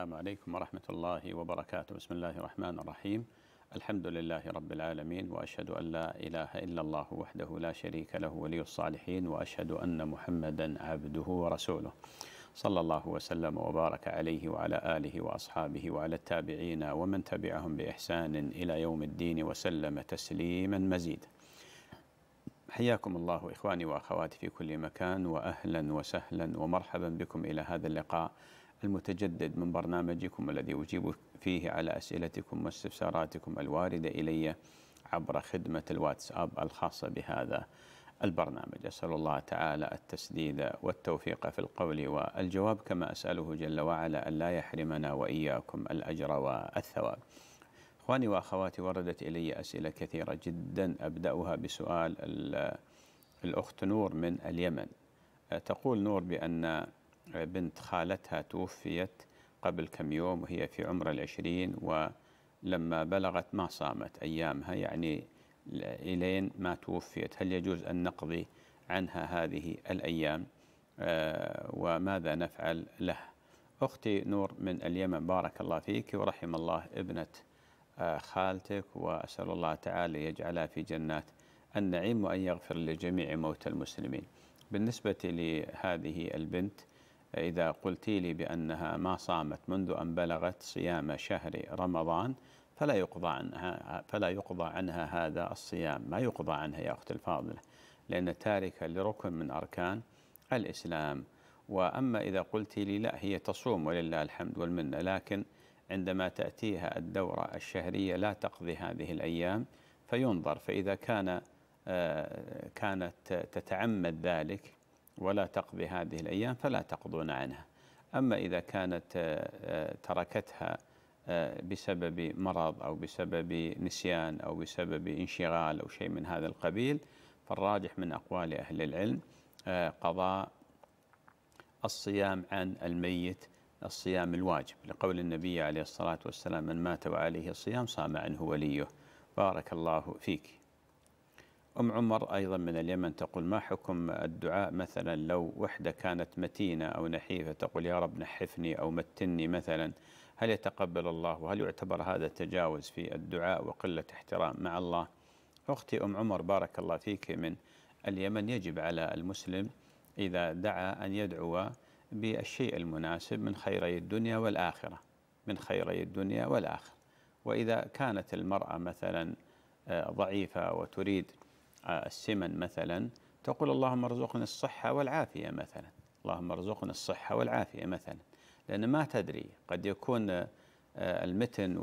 السلام عليكم ورحمة الله وبركاته بسم الله الرحمن الرحيم الحمد لله رب العالمين وأشهد أن لا إله إلا الله وحده لا شريك له ولي الصالحين وأشهد أن محمدا عبده ورسوله صلى الله وسلم وبارك عليه وعلى آله وأصحابه وعلى التابعين ومن تبعهم بإحسان إلى يوم الدين وسلم تسليما مزيدا حياكم الله إخواني وأخواتي في كل مكان وأهلا وسهلا ومرحبا بكم إلى هذا اللقاء المتجدد من برنامجكم الذي أجيب فيه على أسئلتكم واستفساراتكم الواردة إلي عبر خدمة الواتساب الخاصة بهذا البرنامج أسأل الله تعالى التسديد والتوفيق في القول والجواب كما أسأله جل وعلا أن لا يحرمنا وإياكم الأجر والثواب إخواني وأخواتي وردت إلي أسئلة كثيرة جدا أبدأها بسؤال الأخت نور من اليمن تقول نور بأن بنت خالتها توفيت قبل كم يوم وهي في عمر العشرين ولما بلغت ما صامت أيامها يعني إلين ما توفيت هل يجوز أن نقضي عنها هذه الأيام آه، وماذا نفعل له أختي نور من اليمن بارك الله فيك ورحم الله ابنة آه، خالتك وأسأل الله تعالى يجعلها في جنات النعيم وأن يغفر لجميع موتى المسلمين بالنسبة لهذه البنت إذا قلت لي بأنها ما صامت منذ أن بلغت صيام شهر رمضان فلا يقضى عنها فلا يقضى عنها هذا الصيام، ما يقضى عنها يا أختي الفاضلة، لأن تاركة لركن من أركان الإسلام، وأما إذا قلت لي لا هي تصوم ولله الحمد والمنة، لكن عندما تأتيها الدورة الشهرية لا تقضي هذه الأيام فينظر فإذا كان آه، كانت تتعمد ذلك ولا تقضي هذه الأيام فلا تقضون عنها أما إذا كانت آه، آه، تركتها آه، بسبب مرض أو بسبب نسيان أو بسبب انشغال أو شيء من هذا القبيل فالراجح من أقوال أهل العلم قضاء الصيام عن الميت الصيام الواجب لقول النبي عليه الصلاة والسلام من مات وعليه الصيام صام عنه وليه بارك الله فيك أم عمر أيضا من اليمن تقول ما حكم الدعاء مثلا لو وحدة كانت متينة أو نحيفة تقول يا رب نحفني أو متني مثلا هل يتقبل الله وهل يعتبر هذا تجاوز في الدعاء وقلة احترام مع الله أختي أم عمر بارك الله فيك من اليمن يجب على المسلم إذا دعا أن يدعو بالشيء المناسب من خيري الدنيا والآخرة من خيري الدنيا والآخرة وإذا كانت المرأة مثلا آه، ضعيفة وتريد السمن مثلا تقول اللهم ارزقنا الصحة والعافية مثلا اللهم ارزقنا الصحة والعافية مثلا لأن ما تدري قد يكون آه، المتن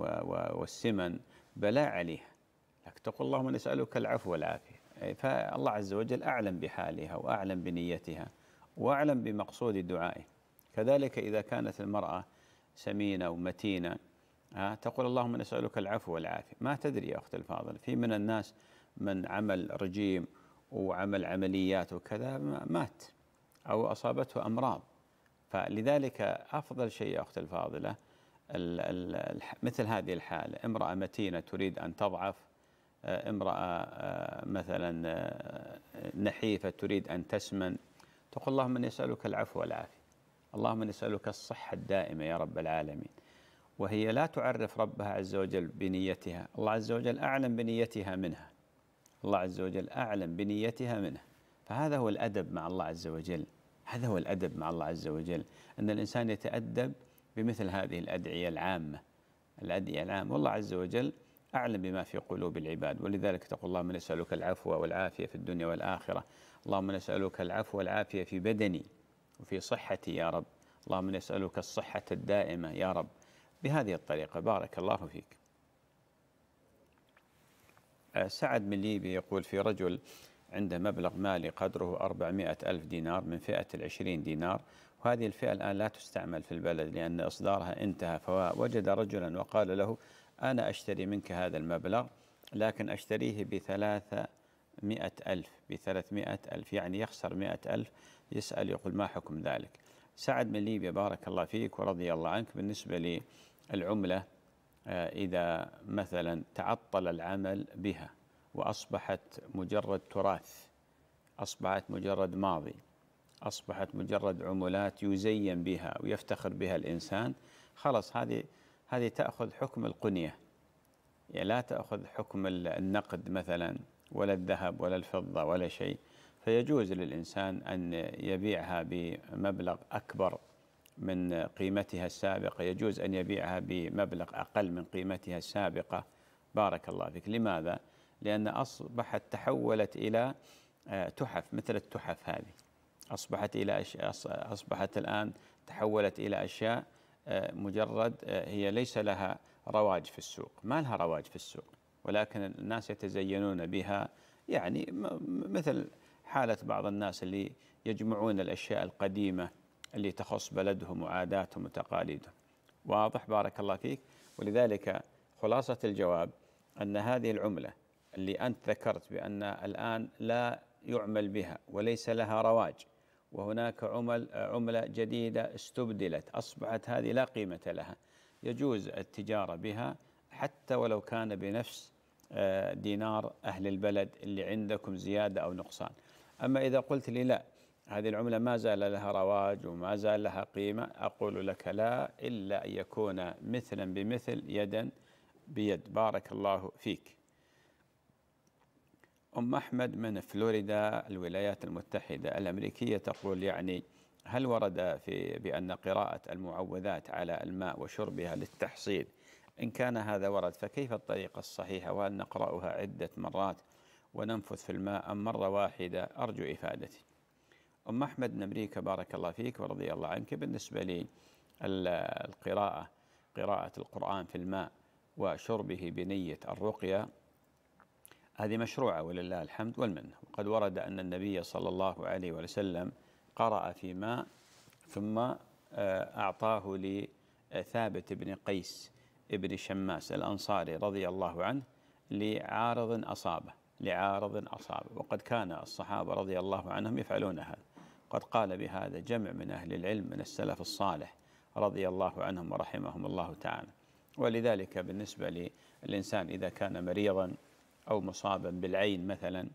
والسمن بلاء عليها لكن تقول اللهم نسألك العفو والعافية فالله عز وجل أعلم بحالها وأعلم بنيتها وأعلم بمقصود دعائه كذلك إذا كانت المرأة سمينة ومتينة تقول اللهم نسألك العفو والعافية ما تدري يا أخت الفاضل في من الناس من عمل رجيم وعمل عمليات وكذا مات أو أصابته أمراض فلذلك أفضل شيء يا اختي الفاضلة مثل هذه الحالة امرأة متينة تريد أن تضعف آه، امرأة آه، مثلا آه، نحيفة تريد أن تسمن تقول اللهم نسألك العفو والعافية اللهم نسألك الصحة الدائمة يا رب العالمين وهي لا تعرف ربها عز وجل بنيتها الله عز وجل أعلم بنيتها منها الله عز وجل أعلم بنيتها منه فهذا هو الأدب مع الله عز وجل هذا هو الأدب مع الله عز وجل أن الإنسان يتأدب بمثل هذه الأدعية العامة الأدعية العامة والله عز وجل أعلم بما في قلوب العباد ولذلك تقول اللهم نسألك العفو والعافية في الدنيا والآخرة اللهم نسألك العفو والعافية في بدني وفي صحتي يا رب اللهم نسألك الصحة الدائمة يا رب بهذه الطريقة بارك الله فيك سعد من ليبيا يقول في رجل عنده مبلغ مالي قدره 400 ألف دينار من فئة العشرين دينار وهذه الفئة الآن لا تستعمل في البلد لأن إصدارها انتهى فوجد رجلا وقال له أنا أشتري منك هذا المبلغ لكن أشتريه بثلاثة مئة ألف بثلاثمائة ألف يعني يخسر مئة ألف يسأل يقول ما حكم ذلك سعد من ليبيا بارك الله فيك ورضي الله عنك بالنسبة للعملة آه، إذا مثلا تعطل العمل بها وأصبحت مجرد تراث أصبحت مجرد ماضي أصبحت مجرد عملات يزين بها ويفتخر بها الإنسان خلاص هذه هذه تأخذ حكم القنية يعني لا تأخذ حكم النقد مثلا ولا الذهب ولا الفضة ولا شيء فيجوز للإنسان أن يبيعها بمبلغ أكبر من قيمتها السابقة يجوز أن يبيعها بمبلغ أقل من قيمتها السابقة بارك الله فيك لماذا؟ لأن أصبحت تحولت إلى آه، تحف مثل التحف هذه أصبحت إلى أشياء أصبحت الآن تحولت إلى أشياء آه، مجرد آه، هي ليس لها رواج في السوق ما لها رواج في السوق ولكن الناس يتزينون بها يعني مثل حالة بعض الناس اللي يجمعون الأشياء القديمة اللي تخص بلدهم وعاداتهم وتقاليدهم واضح بارك الله فيك ولذلك خلاصة الجواب أن هذه العملة اللي أنت ذكرت بأن الآن لا يعمل بها وليس لها رواج وهناك عمل عملة جديدة استبدلت أصبحت هذه لا قيمة لها يجوز التجارة بها حتى ولو كان بنفس آه، دينار أهل البلد اللي عندكم زيادة أو نقصان أما إذا قلت لي لا هذه العملة ما زال لها رواج وما زال لها قيمة أقول لك لا إلا أن يكون مثلا بمثل يدا بيد بارك الله فيك أم أحمد من فلوريدا الولايات المتحدة الأمريكية تقول يعني هل ورد في بأن قراءة المعوذات على الماء وشربها للتحصيل إن كان هذا ورد فكيف الطريقة الصحيحة وهل نقرأها عدة مرات وننفث في الماء أم مرة واحدة أرجو إفادتي أم أحمد من أمريكا بارك الله فيك ورضي الله عنك بالنسبة للقراءة قراءة القرآن في الماء وشربه بنية الرقية هذه مشروعة ولله الحمد والمنة وقد ورد أن النبي صلى الله عليه وسلم قرأ في ماء ثم آه، أعطاه لثابت بن قيس ابن شماس الأنصاري رضي الله عنه لعارض أصابه لعارض أصابه وقد كان الصحابة رضي الله عنهم يفعلون هذا قد قال بهذا جمع من أهل العلم من السلف الصالح رضي الله عنهم ورحمهم الله تعالى ولذلك بالنسبة للإنسان إذا كان مريضا أو مصابا بالعين مثلا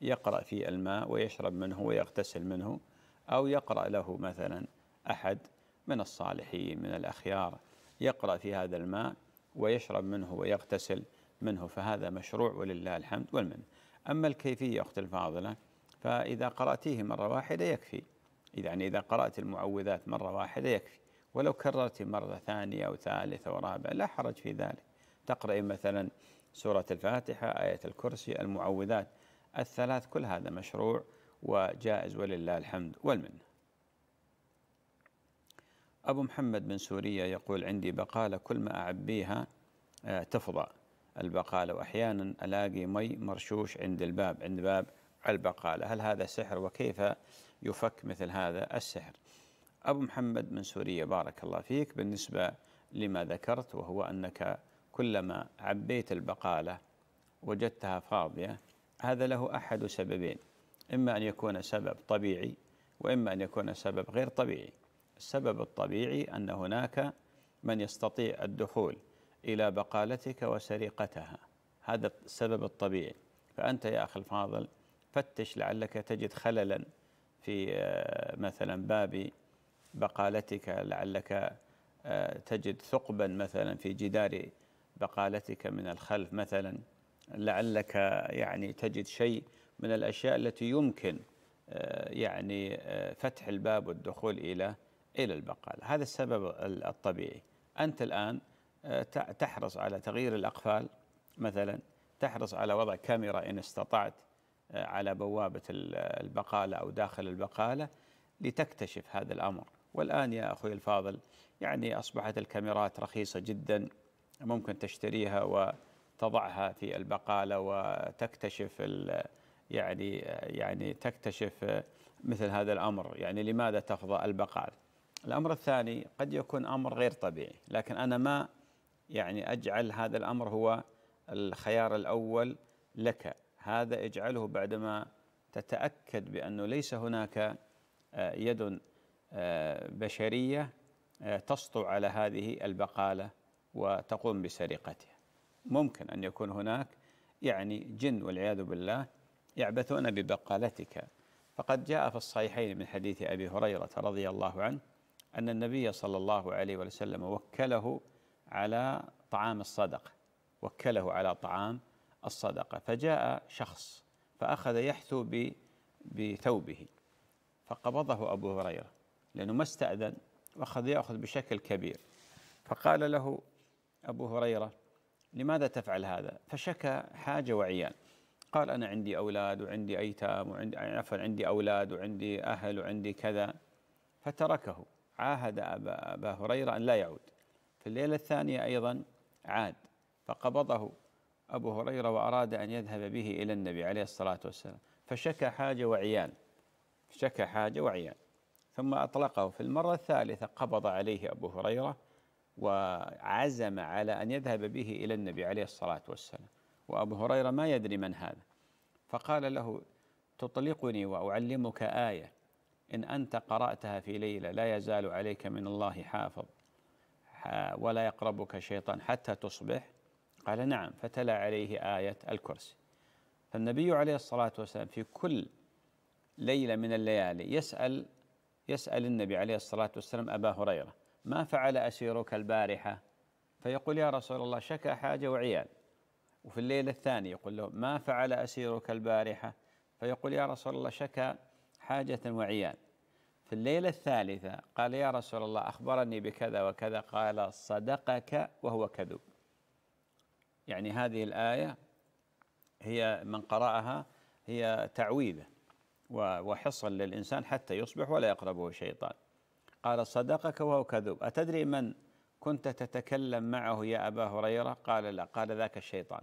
يقرأ في الماء ويشرب منه ويغتسل منه أو يقرأ له مثلا أحد من الصالحين من الأخيار يقرأ في هذا الماء ويشرب منه ويغتسل منه فهذا مشروع ولله الحمد والمن أما الكيفية أخت الفاضلة فإذا قرأتيه مرة واحدة يكفي يعني إذا قرأت المعوذات مرة واحدة يكفي ولو كررت مرة ثانية أو ثالثة ورابعة لا حرج في ذلك تقرأ مثلا سورة الفاتحة آية الكرسي المعوذات الثلاث كل هذا مشروع وجائز ولله الحمد والمنه أبو محمد من سوريا يقول عندي بقالة كل ما أعبيها آه، تفضى البقالة وأحيانا ألاقي مي مرشوش عند الباب عند باب البقالة هل هذا سحر وكيف يفك مثل هذا السحر أبو محمد من سوريا بارك الله فيك بالنسبة لما ذكرت وهو أنك كلما عبيت البقالة وجدتها فاضية هذا له أحد سببين إما أن يكون سبب طبيعي وإما أن يكون سبب غير طبيعي السبب الطبيعي أن هناك من يستطيع الدخول إلى بقالتك وسرقتها هذا السبب الطبيعي فأنت يا أخي الفاضل فتش لعلك تجد خللا في آه، مثلا باب بقالتك لعلك آه، تجد ثقبا مثلا في جدار بقالتك من الخلف مثلا لعلك يعني تجد شيء من الاشياء التي يمكن آه، يعني فتح الباب والدخول الى الى البقاله، هذا السبب الطبيعي، انت الان تحرص على تغيير الاقفال مثلا، تحرص على وضع كاميرا ان استطعت آه، على بوابة البقالة أو داخل البقالة لتكتشف هذا الأمر والآن يا أخوي الفاضل يعني أصبحت الكاميرات رخيصة جدا ممكن تشتريها وتضعها في البقالة وتكتشف يعني يعني تكتشف مثل هذا الأمر يعني لماذا تفضى البقالة الأمر الثاني قد يكون أمر غير طبيعي لكن أنا ما يعني أجعل هذا الأمر هو الخيار الأول لك هذا اجعله بعدما تتاكد بانه ليس هناك آه، يد آه، بشريه آه، تسطو على هذه البقاله وتقوم بسرقتها. ممكن ان يكون هناك يعني جن والعياذ بالله يعبثون ببقالتك فقد جاء في الصحيحين من حديث ابي هريره رضي الله عنه ان النبي صلى الله عليه وسلم وكله على طعام الصدقه وكله على طعام الصدقة فجاء شخص فأخذ يحثو بثوبه فقبضه أبو هريرة لأنه ما استأذن وأخذ يأخذ بشكل كبير فقال له أبو هريرة لماذا تفعل هذا فشكى حاجة وعيان قال أنا عندي أولاد وعندي أيتام وعندي عفوا عندي أولاد وعندي أهل وعندي كذا فتركه عاهد أبا, أبا هريرة أن لا يعود في الليلة الثانية أيضا عاد فقبضه أبو هريرة وأراد أن يذهب به إلى النبي عليه الصلاة والسلام فشكى حاجة وعيان شكى حاجة وعيان ثم أطلقه في المرة الثالثة قبض عليه أبو هريرة وعزم على أن يذهب به إلى النبي عليه الصلاة والسلام وأبو هريرة ما يدري من هذا فقال له تطلقني وأعلمك آية إن أنت قرأتها في ليلة لا يزال عليك من الله حافظ ولا يقربك شيطان حتى تصبح قال نعم فتلا عليه آية الكرسي فالنبي عليه الصلاة والسلام في كل ليلة من الليالي يسأل يسأل النبي عليه الصلاة والسلام أبا هريرة ما فعل أسيرك البارحة فيقول يا رسول الله شكى حاجة وعيال وفي الليلة الثانية يقول له ما فعل أسيرك البارحة فيقول يا رسول الله شكى حاجة وعيال في الليلة الثالثة قال يا رسول الله أخبرني بكذا وكذا قال صدقك وهو كذوب يعني هذه الآية هي من قرأها هي تعويذة وحصن للإنسان حتى يصبح ولا يقربه شيطان قال صدقك وهو كذوب أتدري من كنت تتكلم معه يا أبا هريرة قال لا قال ذاك الشيطان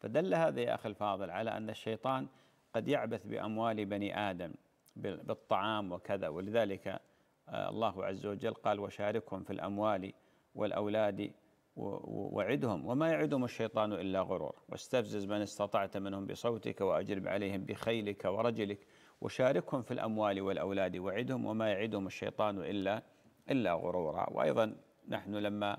فدل هذا يا أخي الفاضل على أن الشيطان قد يعبث بأموال بني آدم بالطعام وكذا ولذلك آه، الله عز وجل قال وشاركهم في الأموال والأولاد وعدهم وما يعدهم الشيطان إلا غرور واستفزز من استطعت منهم بصوتك واجرب عليهم بخيلك ورجلك وشاركهم في الأموال والأولاد وعدهم وما يعدهم الشيطان إلا إلا غرورا وأيضا نحن لما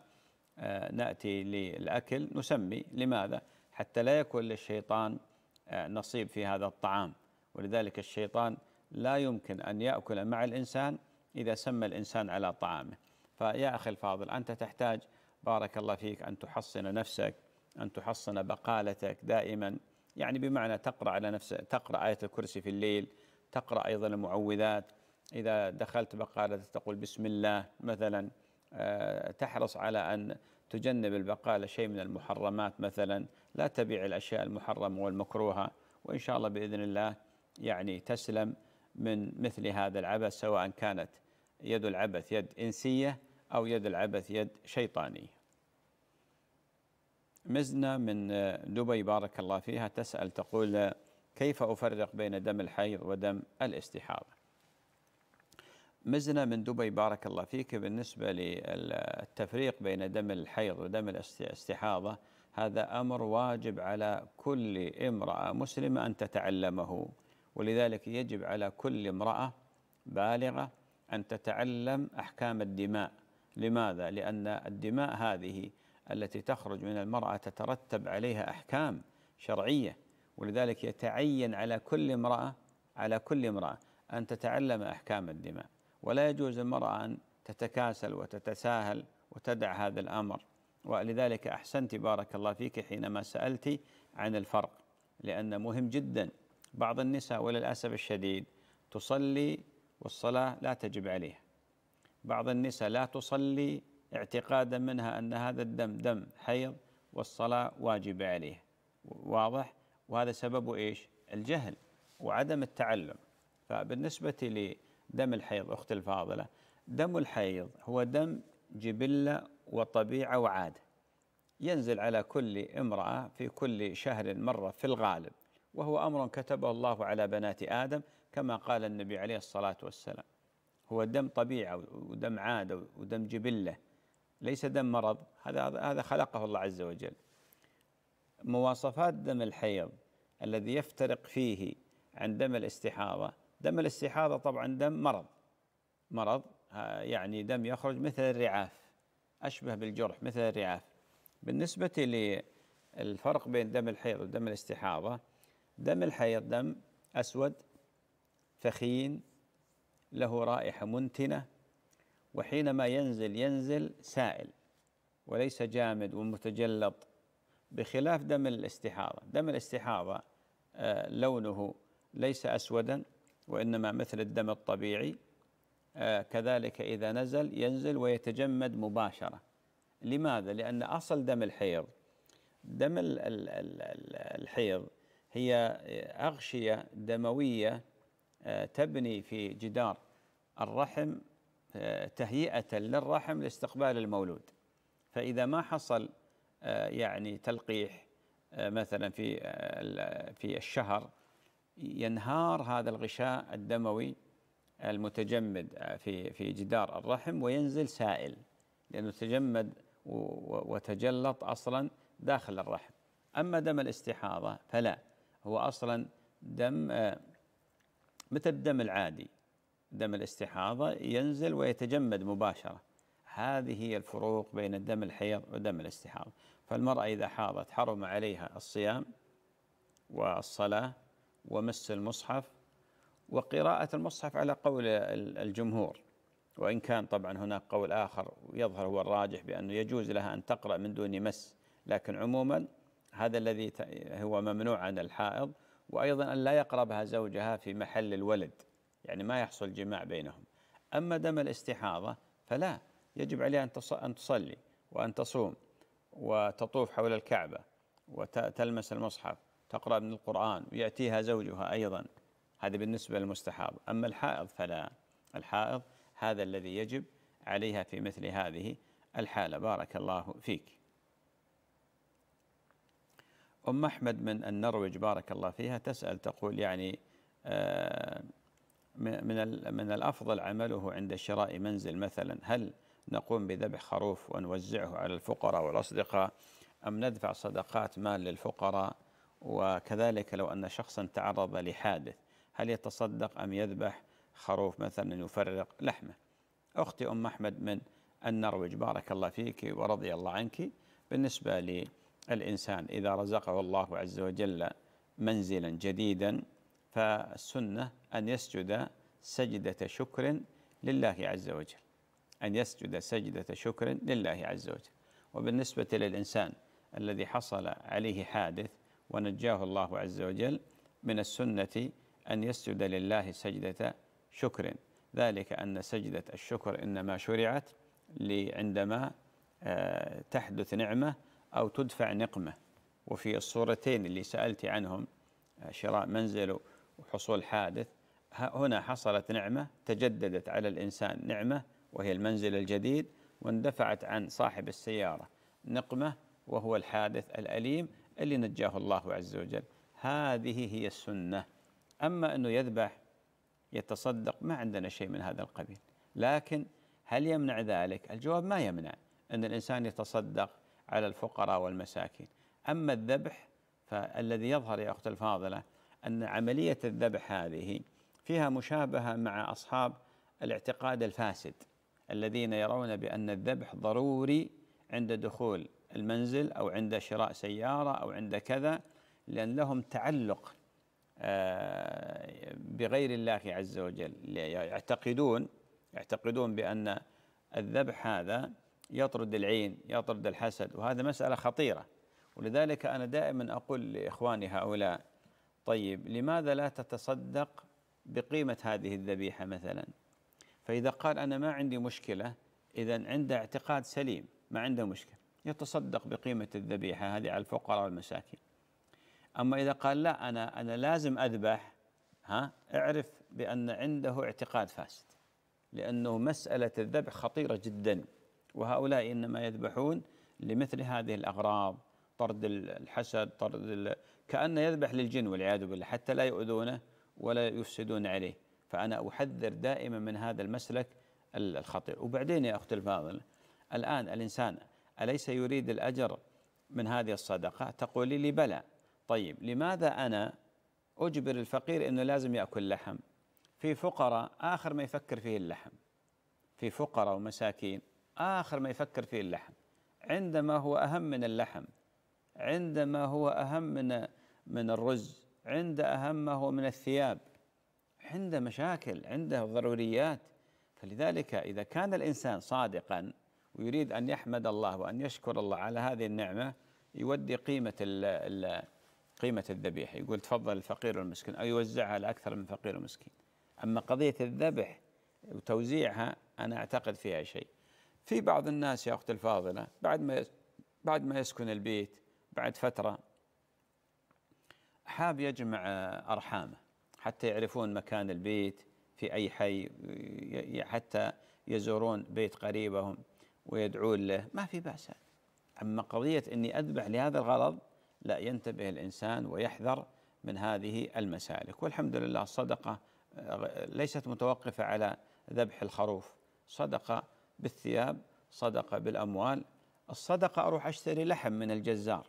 آه، نأتي للأكل نسمي لماذا؟ حتى لا يكون للشيطان آه، نصيب في هذا الطعام ولذلك الشيطان لا يمكن أن يأكل مع الإنسان إذا سمى الإنسان على طعامه فيا أخي الفاضل أنت تحتاج بارك الله فيك أن تحصن نفسك أن تحصن بقالتك دائما يعني بمعنى تقرأ على نفسك تقرأ آية الكرسي في الليل تقرأ أيضا المعوذات إذا دخلت بقالة تقول بسم الله مثلا آه، تحرص على أن تجنب البقالة شيء من المحرمات مثلا لا تبيع الأشياء المحرمة والمكروهة وإن شاء الله بإذن الله يعني تسلم من مثل هذا العبث سواء كانت يد العبث يد إنسية أو يد العبث يد شيطانية مزنة من دبي بارك الله فيها تسأل تقول كيف أفرق بين دم الحيض ودم الاستحاضة مزنة من دبي بارك الله فيك بالنسبة للتفريق بين دم الحيض ودم الاستحاضة هذا أمر واجب على كل امرأة مسلمة أن تتعلمه ولذلك يجب على كل امرأة بالغة أن تتعلم أحكام الدماء لماذا؟ لأن الدماء هذه التي تخرج من المرأة تترتب عليها أحكام شرعية ولذلك يتعين على كل امرأة على كل امرأة أن تتعلم أحكام الدماء ولا يجوز المرأة أن تتكاسل وتتساهل وتدع هذا الأمر ولذلك أحسنت بارك الله فيك حينما سألت عن الفرق لأن مهم جدا بعض النساء وللأسف الشديد تصلي والصلاة لا تجب عليها بعض النساء لا تصلي اعتقادا منها أن هذا الدم دم حيض والصلاة واجبة عليه واضح وهذا سببه إيش الجهل وعدم التعلم فبالنسبة لدم الحيض أختي الفاضلة دم الحيض هو دم جبلة وطبيعة وعادة ينزل على كل امرأة في كل شهر مرة في الغالب وهو أمر كتبه الله على بنات آدم كما قال النبي عليه الصلاة والسلام هو دم طبيعة ودم عادة ودم جبلة ليس دم مرض هذا هذا خلقه الله عز وجل مواصفات دم الحيض الذي يفترق فيه عن دم الاستحاضة دم الاستحاضة طبعا دم مرض مرض آه، يعني دم يخرج مثل الرعاف أشبه بالجرح مثل الرعاف بالنسبة للفرق بين دم الحيض ودم الاستحاضة دم الحيض دم أسود فخين له رائحة منتنة وحينما ينزل ينزل سائل وليس جامد ومتجلط بخلاف دم الاستحاضة دم الاستحاضة آه، لونه ليس أسودا وإنما مثل الدم الطبيعي آه، كذلك إذا نزل ينزل ويتجمد مباشرة لماذا؟ لأن أصل دم الحيض دم الحيض هي أغشية دموية آه، تبني في جدار الرحم آه، تهيئة للرحم لاستقبال المولود فإذا ما حصل آه، يعني تلقيح مثلا في في الشهر ينهار هذا الغشاء الدموي المتجمد في في جدار الرحم وينزل سائل لأنه تجمد وتجلط أصلا داخل الرحم أما دم الاستحاضة فلا هو أصلا دم مثل الدم العادي دم الاستحاضة ينزل ويتجمد مباشرة هذه هي الفروق بين الدم الحيض ودم الاستحاضة فالمرأة إذا حاضت حرم عليها الصيام والصلاة ومس المصحف وقراءة المصحف على قول الجمهور وإن كان طبعا هناك قول آخر يظهر هو الراجح بأنه يجوز لها أن تقرأ من دون مس لكن عموما هذا الذي هو ممنوع عن الحائض وأيضا أن لا يقربها زوجها في محل الولد يعني ما يحصل جماع بينهم أما دم الاستحاضة فلا يجب عليها أن تصلي وأن تصوم وتطوف حول الكعبة وتلمس المصحف تقرأ من القرآن ويأتيها زوجها أيضا هذا بالنسبة للمستحاض أما الحائض فلا الحائض هذا الذي يجب عليها في مثل هذه الحالة بارك الله فيك أم أحمد من النرويج بارك الله فيها تسأل تقول يعني آه، من من الأفضل عمله عند شراء منزل مثلا هل نقوم بذبح خروف ونوزعه على الفقراء والأصدقاء أم ندفع صدقات مال للفقراء وكذلك لو أن شخصا تعرض لحادث هل يتصدق أم يذبح خروف مثلا يفرق لحمه أختي أم أحمد من النرويج بارك الله فيك ورضي الله عنك بالنسبة لي الإنسان إذا رزقه الله عز وجل منزلا جديدا فالسنة أن يسجد سجدة شكر لله عز وجل أن يسجد سجدة شكر لله عز وجل وبالنسبة للإنسان الذي حصل عليه حادث ونجاه الله عز وجل من السنة أن يسجد لله سجدة شكر ذلك أن سجدة الشكر إنما شرعت عندما آه، تحدث نعمة أو تدفع نقمة وفي الصورتين اللي سألت عنهم آه، شراء منزل وحصول حادث هنا حصلت نعمة تجددت على الإنسان نعمة وهي المنزل الجديد واندفعت عن صاحب السيارة نقمة وهو الحادث الأليم اللي نجاه الله عز وجل هذه هي السنة أما أنه يذبح يتصدق ما عندنا شيء من هذا القبيل لكن هل يمنع ذلك؟ الجواب ما يمنع أن الإنسان يتصدق على الفقراء والمساكين أما الذبح فالذي يظهر يا أخت الفاضلة أن عملية الذبح هذه فيها مشابهة مع أصحاب الاعتقاد الفاسد الذين يرون بأن الذبح ضروري عند دخول المنزل أو عند شراء سيارة أو عند كذا لأن لهم تعلق آه، بغير الله عز وجل يعتقدون يعتقدون بأن الذبح هذا يطرد العين يطرد الحسد وهذا مسألة خطيرة ولذلك أنا دائما أقول لإخواني هؤلاء طيب لماذا لا تتصدق بقيمة هذه الذبيحة مثلا فإذا قال أنا ما عندي مشكلة إذا عنده اعتقاد سليم ما عنده مشكلة يتصدق بقيمة الذبيحة هذه على الفقراء والمساكين أما إذا قال لا أنا أنا لازم أذبح ها اعرف بأن عنده اعتقاد فاسد لأنه مسألة الذبح خطيرة جدا وهؤلاء إنما يذبحون لمثل هذه الأغراض طرد الحسد طرد ال... كأنه يذبح للجن والعياذ بالله حتى لا يؤذونه ولا يفسدون عليه فأنا أحذر دائما من هذا المسلك الخطير وبعدين يا أختي الفاضلة الآن الإنسان أليس يريد الأجر من هذه الصدقة تقولي لي بلى طيب لماذا أنا أجبر الفقير أنه لازم يأكل لحم في فقراء آخر ما يفكر فيه اللحم في فقراء ومساكين آخر ما يفكر فيه اللحم عندما هو أهم من اللحم عندما هو أهم من من الرز عند أهم ما هو من الثياب عنده مشاكل عنده ضروريات فلذلك إذا كان الإنسان صادقا ويريد أن يحمد الله وأن يشكر الله على هذه النعمة يودي قيمة ال الـ قيمة الذبيحة يقول تفضل الفقير والمسكين أو يوزعها لأكثر من فقير ومسكين أما قضية الذبح وتوزيعها أنا أعتقد فيها شيء في بعض الناس يا أختي الفاضلة بعد ما بعد ما يسكن البيت بعد فترة حاب يجمع أرحامه حتى يعرفون مكان البيت في أي حي حتى يزورون بيت قريبهم ويدعون له ما في بأس أما قضية أني أذبح لهذا الغرض لا ينتبه الإنسان ويحذر من هذه المسالك والحمد لله الصدقة ليست متوقفة على ذبح الخروف صدقة بالثياب صدقه بالاموال الصدقه اروح اشتري لحم من الجزار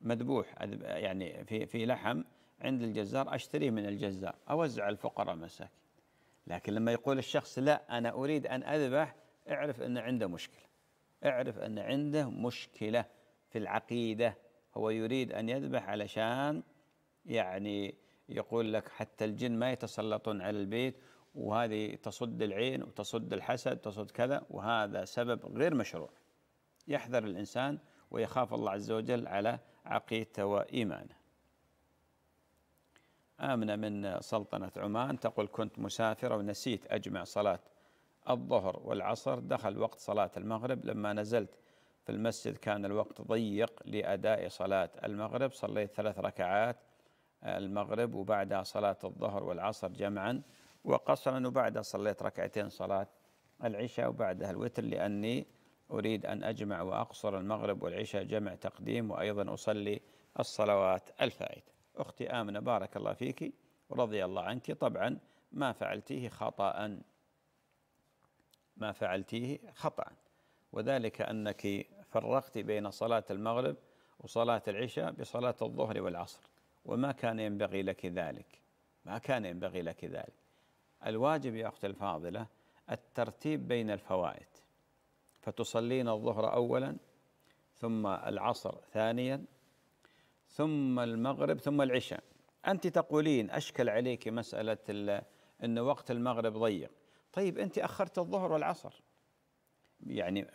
مذبوح يعني في في لحم عند الجزار اشتريه من الجزار اوزع الفقراء مساكين لكن لما يقول الشخص لا انا اريد ان اذبح اعرف ان عنده مشكله اعرف ان عنده مشكله في العقيده هو يريد ان يذبح علشان يعني يقول لك حتى الجن ما يتسلطون على البيت وهذه تصد العين وتصد الحسد تصد كذا وهذا سبب غير مشروع يحذر الإنسان ويخاف الله عز وجل على عقيدته وإيمانه آمنة من سلطنة عمان تقول كنت مسافرة ونسيت أجمع صلاة الظهر والعصر دخل وقت صلاة المغرب لما نزلت في المسجد كان الوقت ضيق لأداء صلاة المغرب صليت ثلاث ركعات المغرب وبعدها صلاة الظهر والعصر جمعاً وقصرا وبعدها صليت ركعتين صلاة العشاء وبعدها الوتر لأني أريد أن أجمع وأقصر المغرب والعشاء جمع تقديم وأيضا أصلي الصلوات الفائتة أختي آمنة بارك الله فيك ورضي الله عنك طبعا ما فعلتيه خطأ ما فعلتيه خطأ وذلك أنك فرقت بين صلاة المغرب وصلاة العشاء بصلاة الظهر والعصر وما كان ينبغي لك ذلك ما كان ينبغي لك ذلك الواجب يا أختي الفاضلة الترتيب بين الفوائد فتصلين الظهر أولا ثم العصر ثانيا ثم المغرب ثم العشاء أنت تقولين أشكل عليك مسألة أن وقت المغرب ضيق طيب أنت أخرت الظهر والعصر يعني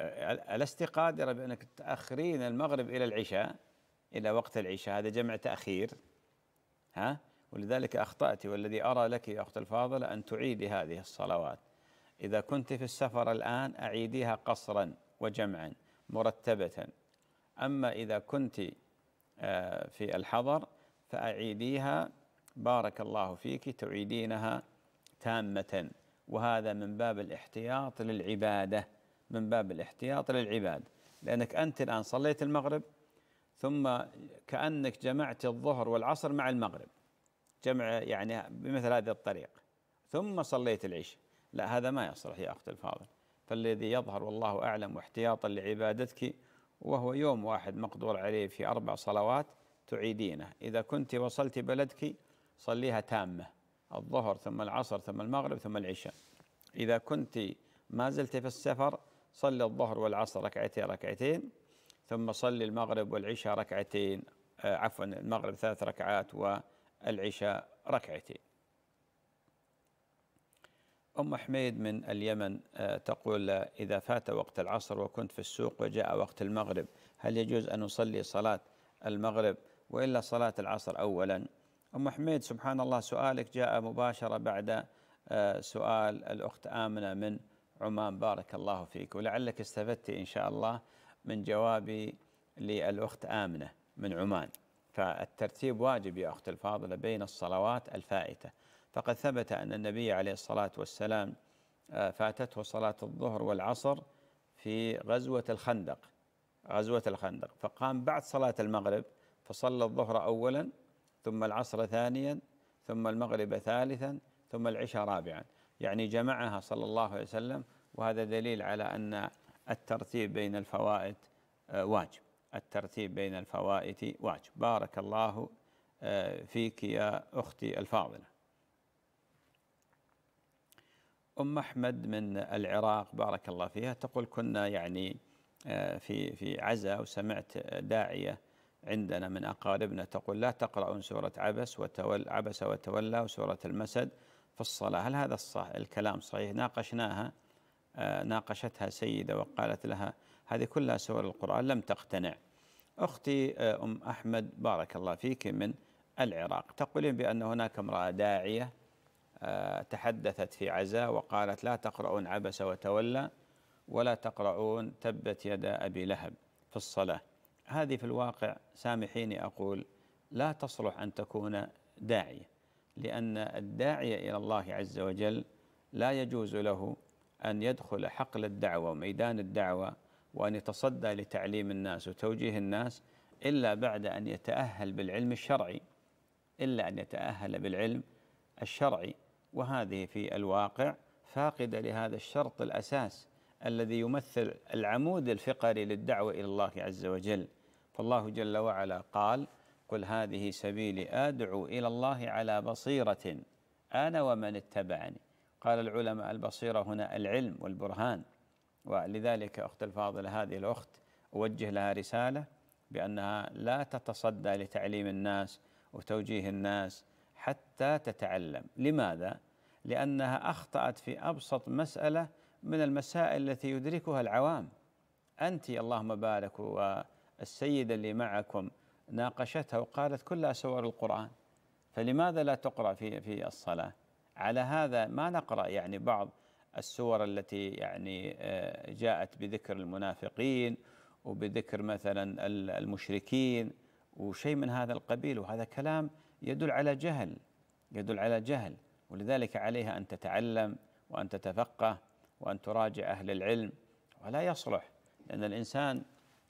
ألست قادرة بأنك تأخرين المغرب إلى العشاء إلى وقت العشاء هذا جمع تأخير ها ولذلك أخطأت والذي أرى لك يا أخت الفاضلة أن تعيدي هذه الصلوات إذا كنت في السفر الآن أعيديها قصرا وجمعا مرتبة أما إذا كنت آه، في الحضر فأعيديها بارك الله فيك تعيدينها تامة وهذا من باب الاحتياط للعبادة من باب الاحتياط للعبادة لأنك أنت الآن صليت المغرب ثم كأنك جمعت الظهر والعصر مع المغرب جمع يعني بمثل هذه الطريقة ثم صليت العشاء لا هذا ما يصلح يا أخت الفاضل فالذي يظهر والله أعلم واحتياطا لعبادتك وهو يوم واحد مقدور عليه في أربع صلوات تعيدينه إذا كنت وصلت بلدك صليها تامة الظهر ثم العصر ثم المغرب ثم العشاء إذا كنت ما زلت في السفر صلي الظهر والعصر ركعتين ركعتين ثم صلي المغرب والعشاء ركعتين آه، عفوا المغرب ثلاث ركعات و العشاء ركعتين أم حميد من اليمن آه، تقول آه، إذا فات وقت العصر وكنت في السوق وجاء وقت المغرب هل يجوز أن أصلي صلاة المغرب وإلا صلاة العصر أولا أم حميد سبحان الله سؤالك جاء مباشرة بعد آه، سؤال الأخت آمنة من عمان بارك الله فيك ولعلك استفدت إن شاء الله من جوابي للأخت آمنة من عمان فالترتيب واجب يا أخت الفاضلة بين الصلوات الفائتة فقد ثبت أن النبي عليه الصلاة والسلام آه، فاتته صلاة الظهر والعصر في غزوة الخندق غزوة الخندق فقام بعد صلاة المغرب فصلى الظهر أولا ثم العصر ثانيا ثم المغرب ثالثا ثم العشاء رابعا يعني جمعها صلى الله عليه وسلم وهذا دليل على أن الترتيب بين الفوائد آه، واجب الترتيب بين الفوائت واجب بارك الله آه، فيك يا أختي الفاضلة أم أحمد من العراق بارك الله فيها تقول كنا يعني آه، في في عزا وسمعت داعية عندنا من أقاربنا تقول لا تقرأون سورة عبس وتول عبس وتولى وسورة المسد في الصلاة هل هذا الصح الكلام صحيح ناقشناها آه، ناقشتها سيدة وقالت لها هذه كلها سور القرآن لم تقتنع أختي آه، أم أحمد بارك الله فيك من العراق تقولين بأن هناك امرأة داعية آه، تحدثت في عزاء وقالت لا تقرؤون عبس وتولى ولا تقرؤون تبت يدا أبي لهب في الصلاة هذه في الواقع سامحيني أقول لا تصلح أن تكون داعية لأن الداعية إلى الله عز وجل لا يجوز له أن يدخل حقل الدعوة وميدان الدعوة وأن يتصدى لتعليم الناس وتوجيه الناس إلا بعد أن يتأهل بالعلم الشرعي إلا أن يتأهل بالعلم الشرعي وهذه في الواقع فاقدة لهذا الشرط الأساس الذي يمثل العمود الفقري للدعوة إلى الله عز وجل فالله جل وعلا قال قل هذه سبيلي أدعو إلى الله على بصيرة أنا ومن اتبعني قال العلماء البصيرة هنا العلم والبرهان ولذلك أخت الفاضلة هذه الأخت أوجه لها رسالة بأنها لا تتصدى لتعليم الناس وتوجيه الناس حتى تتعلم لماذا؟ لأنها أخطأت في أبسط مسألة من المسائل التي يدركها العوام أنت اللهم بارك والسيدة اللي معكم ناقشتها وقالت كلها سور القرآن فلماذا لا تقرأ في في الصلاة؟ على هذا ما نقرأ يعني بعض السور التي يعني آه، جاءت بذكر المنافقين وبذكر مثلا المشركين وشيء من هذا القبيل وهذا كلام يدل على جهل يدل على جهل ولذلك عليها أن تتعلم وأن تتفقه وأن تراجع أهل العلم ولا يصلح لأن الإنسان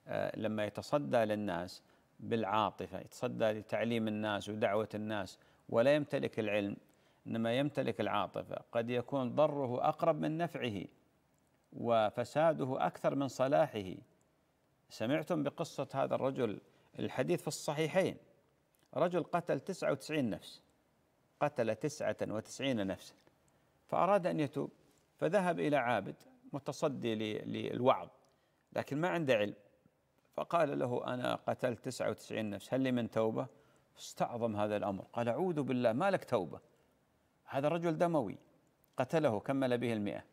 آه، لما يتصدى للناس بالعاطفة يتصدى لتعليم الناس ودعوة الناس ولا يمتلك العلم إنما يمتلك العاطفة قد يكون ضره أقرب من نفعه وفساده أكثر من صلاحه سمعتم بقصة هذا الرجل الحديث في الصحيحين رجل قتل 99 نفس قتل 99 نفسا فأراد أن يتوب فذهب إلى عابد متصدي للوعظ لكن ما عنده علم فقال له أنا قتلت 99 نفس هل لي من توبة؟ استعظم هذا الأمر قال أعوذ بالله ما لك توبة هذا الرجل دموي قتله كمل به المئة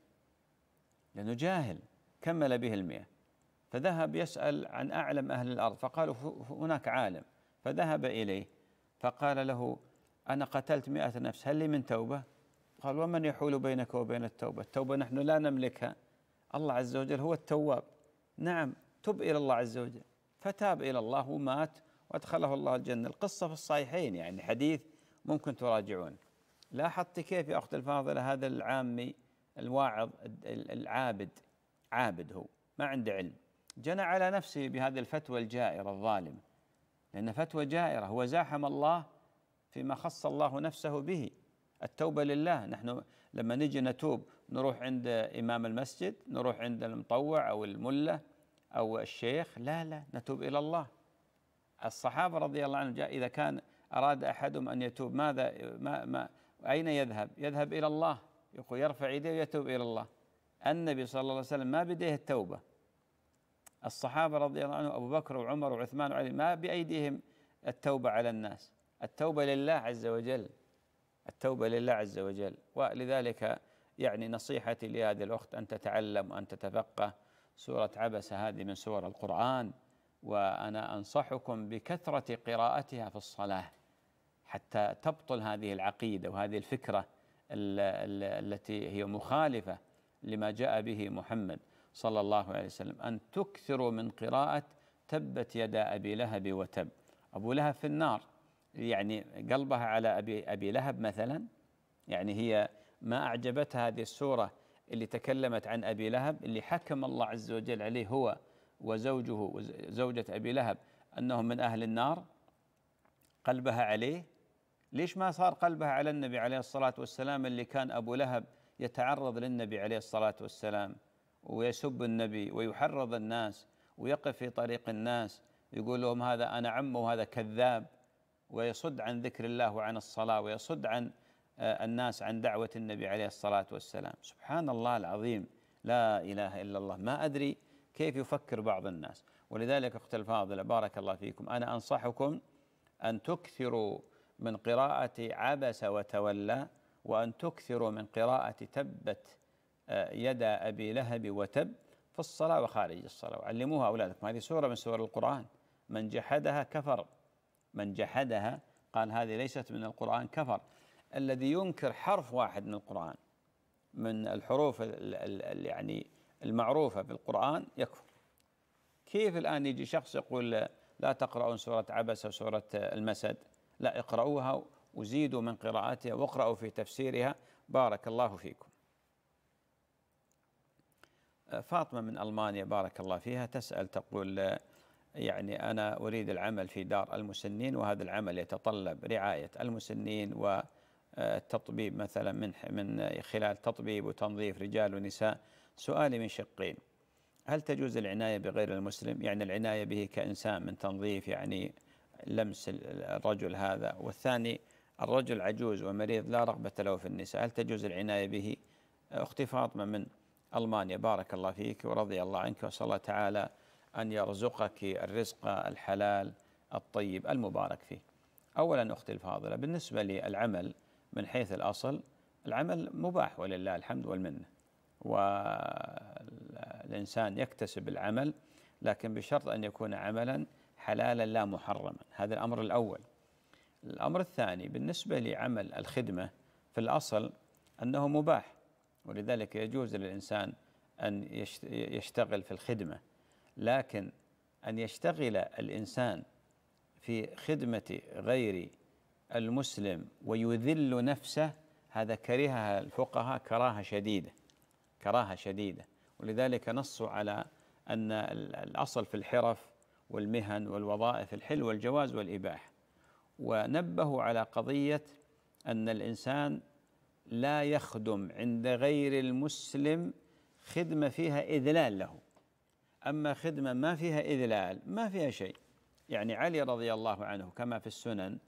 لأنه جاهل كمل به المئة فذهب يسأل عن أعلم أهل الأرض فقالوا هناك عالم فذهب إليه فقال له أنا قتلت مئة نفس هل لي من توبة؟ قال ومن يحول بينك وبين التوبة التوبة نحن لا نملكها الله عز وجل هو التواب نعم تب إلى الله عز وجل فتاب إلى الله ومات وأدخله الله الجنة القصة في الصحيحين يعني حديث ممكن تراجعون لاحظت كيف يا أخت الفاضلة هذا العامي الواعظ العابد عابد هو ما عنده علم جنى على نفسه بهذه الفتوى الجائرة الظالمة لأن فتوى جائرة هو زاحم الله فيما خص الله نفسه به التوبة لله نحن لما نجي نتوب نروح عند إمام المسجد نروح عند المطوع أو الملة أو الشيخ لا لا نتوب إلى الله الصحابة رضي الله عنهم إذا كان أراد أحدهم أن يتوب ماذا ما ما أين يذهب يذهب إلى الله يقول يرفع يديه ويتوب إلى الله النبي صلى الله عليه وسلم ما بيديه التوبة الصحابة رضي الله عنهم أبو بكر وعمر وعثمان وعلي ما بأيديهم التوبة على الناس التوبة لله عز وجل التوبة لله عز وجل ولذلك يعني نصيحتي لهذه الأخت أن تتعلم وأن تتفقه سورة عبس هذه من سور القرآن وأنا أنصحكم بكثرة قراءتها في الصلاة حتى تبطل هذه العقيده وهذه الفكره التي هي مخالفه لما جاء به محمد صلى الله عليه وسلم ان تكثروا من قراءه تبت يدا ابي لهب وتب ابو لهب في النار يعني قلبها على ابي ابي لهب مثلا يعني هي ما اعجبتها هذه السوره اللي تكلمت عن ابي لهب اللي حكم الله عز وجل عليه هو وزوجه وزوجه ابي لهب انهم من اهل النار قلبها عليه ليش ما صار قلبها على النبي عليه الصلاة والسلام اللي كان أبو لهب يتعرض للنبي عليه الصلاة والسلام ويسب النبي ويحرض الناس ويقف في طريق الناس يقول لهم هذا أنا عمه وهذا كذاب ويصد عن ذكر الله وعن الصلاة ويصد عن آه، الناس عن دعوة النبي عليه الصلاة والسلام سبحان الله العظيم لا إله إلا الله ما أدري كيف يفكر بعض الناس ولذلك أخت الفاضلة بارك الله فيكم أنا أنصحكم أن تكثروا من قراءة عبس وتولى وأن تكثروا من قراءة تبت آه، يد أبي لهب وتب في الصلاة وخارج الصلاة وعلموها أولادكم هذه سورة من سور القرآن من جحدها كفر من جحدها قال هذه ليست من القرآن كفر الذي ينكر حرف واحد من القرآن من الحروف ال ال يعني المعروفة في القرآن يكفر كيف الآن يجي شخص يقول لا تقرأون سورة عبس وسورة المسد لا اقرأوها وزيدوا من قراءاتها واقرأوا في تفسيرها بارك الله فيكم أه، فاطمة من ألمانيا بارك الله فيها تسأل تقول أه، يعني أنا أريد العمل في دار المسنين وهذا العمل يتطلب رعاية المسنين والتطبيب أه، مثلا من من خلال تطبيب وتنظيف رجال ونساء سؤالي من شقين هل تجوز العناية بغير المسلم يعني العناية به كإنسان من تنظيف يعني لمس الرجل هذا والثاني الرجل عجوز ومريض لا رغبة له في النساء هل تجوز العناية به آه، أختي فاطمة من ألمانيا بارك الله فيك ورضي الله عنك وصلى الله تعالى أن يرزقك الرزق الحلال الطيب المبارك فيه أولا أختي الفاضلة بالنسبة للعمل من حيث الأصل العمل مباح ولله الحمد والمنة والإنسان يكتسب العمل لكن بشرط أن يكون عملا حلالا لا محرما هذا الأمر الأول الأمر الثاني بالنسبة لعمل الخدمة في الأصل أنه مباح ولذلك يجوز للإنسان أن يشتغل في الخدمة لكن أن يشتغل الإنسان في خدمة غير المسلم ويذل نفسه هذا كرهها الفقهاء كراهة شديدة كراهة شديدة ولذلك نصوا على أن الأصل في الحرف والمهن والوظائف الحل والجواز والإباحة ونبهوا على قضية أن الإنسان لا يخدم عند غير المسلم خدمة فيها إذلال له أما خدمة ما فيها إذلال ما فيها شيء يعني علي رضي الله عنه كما في السنن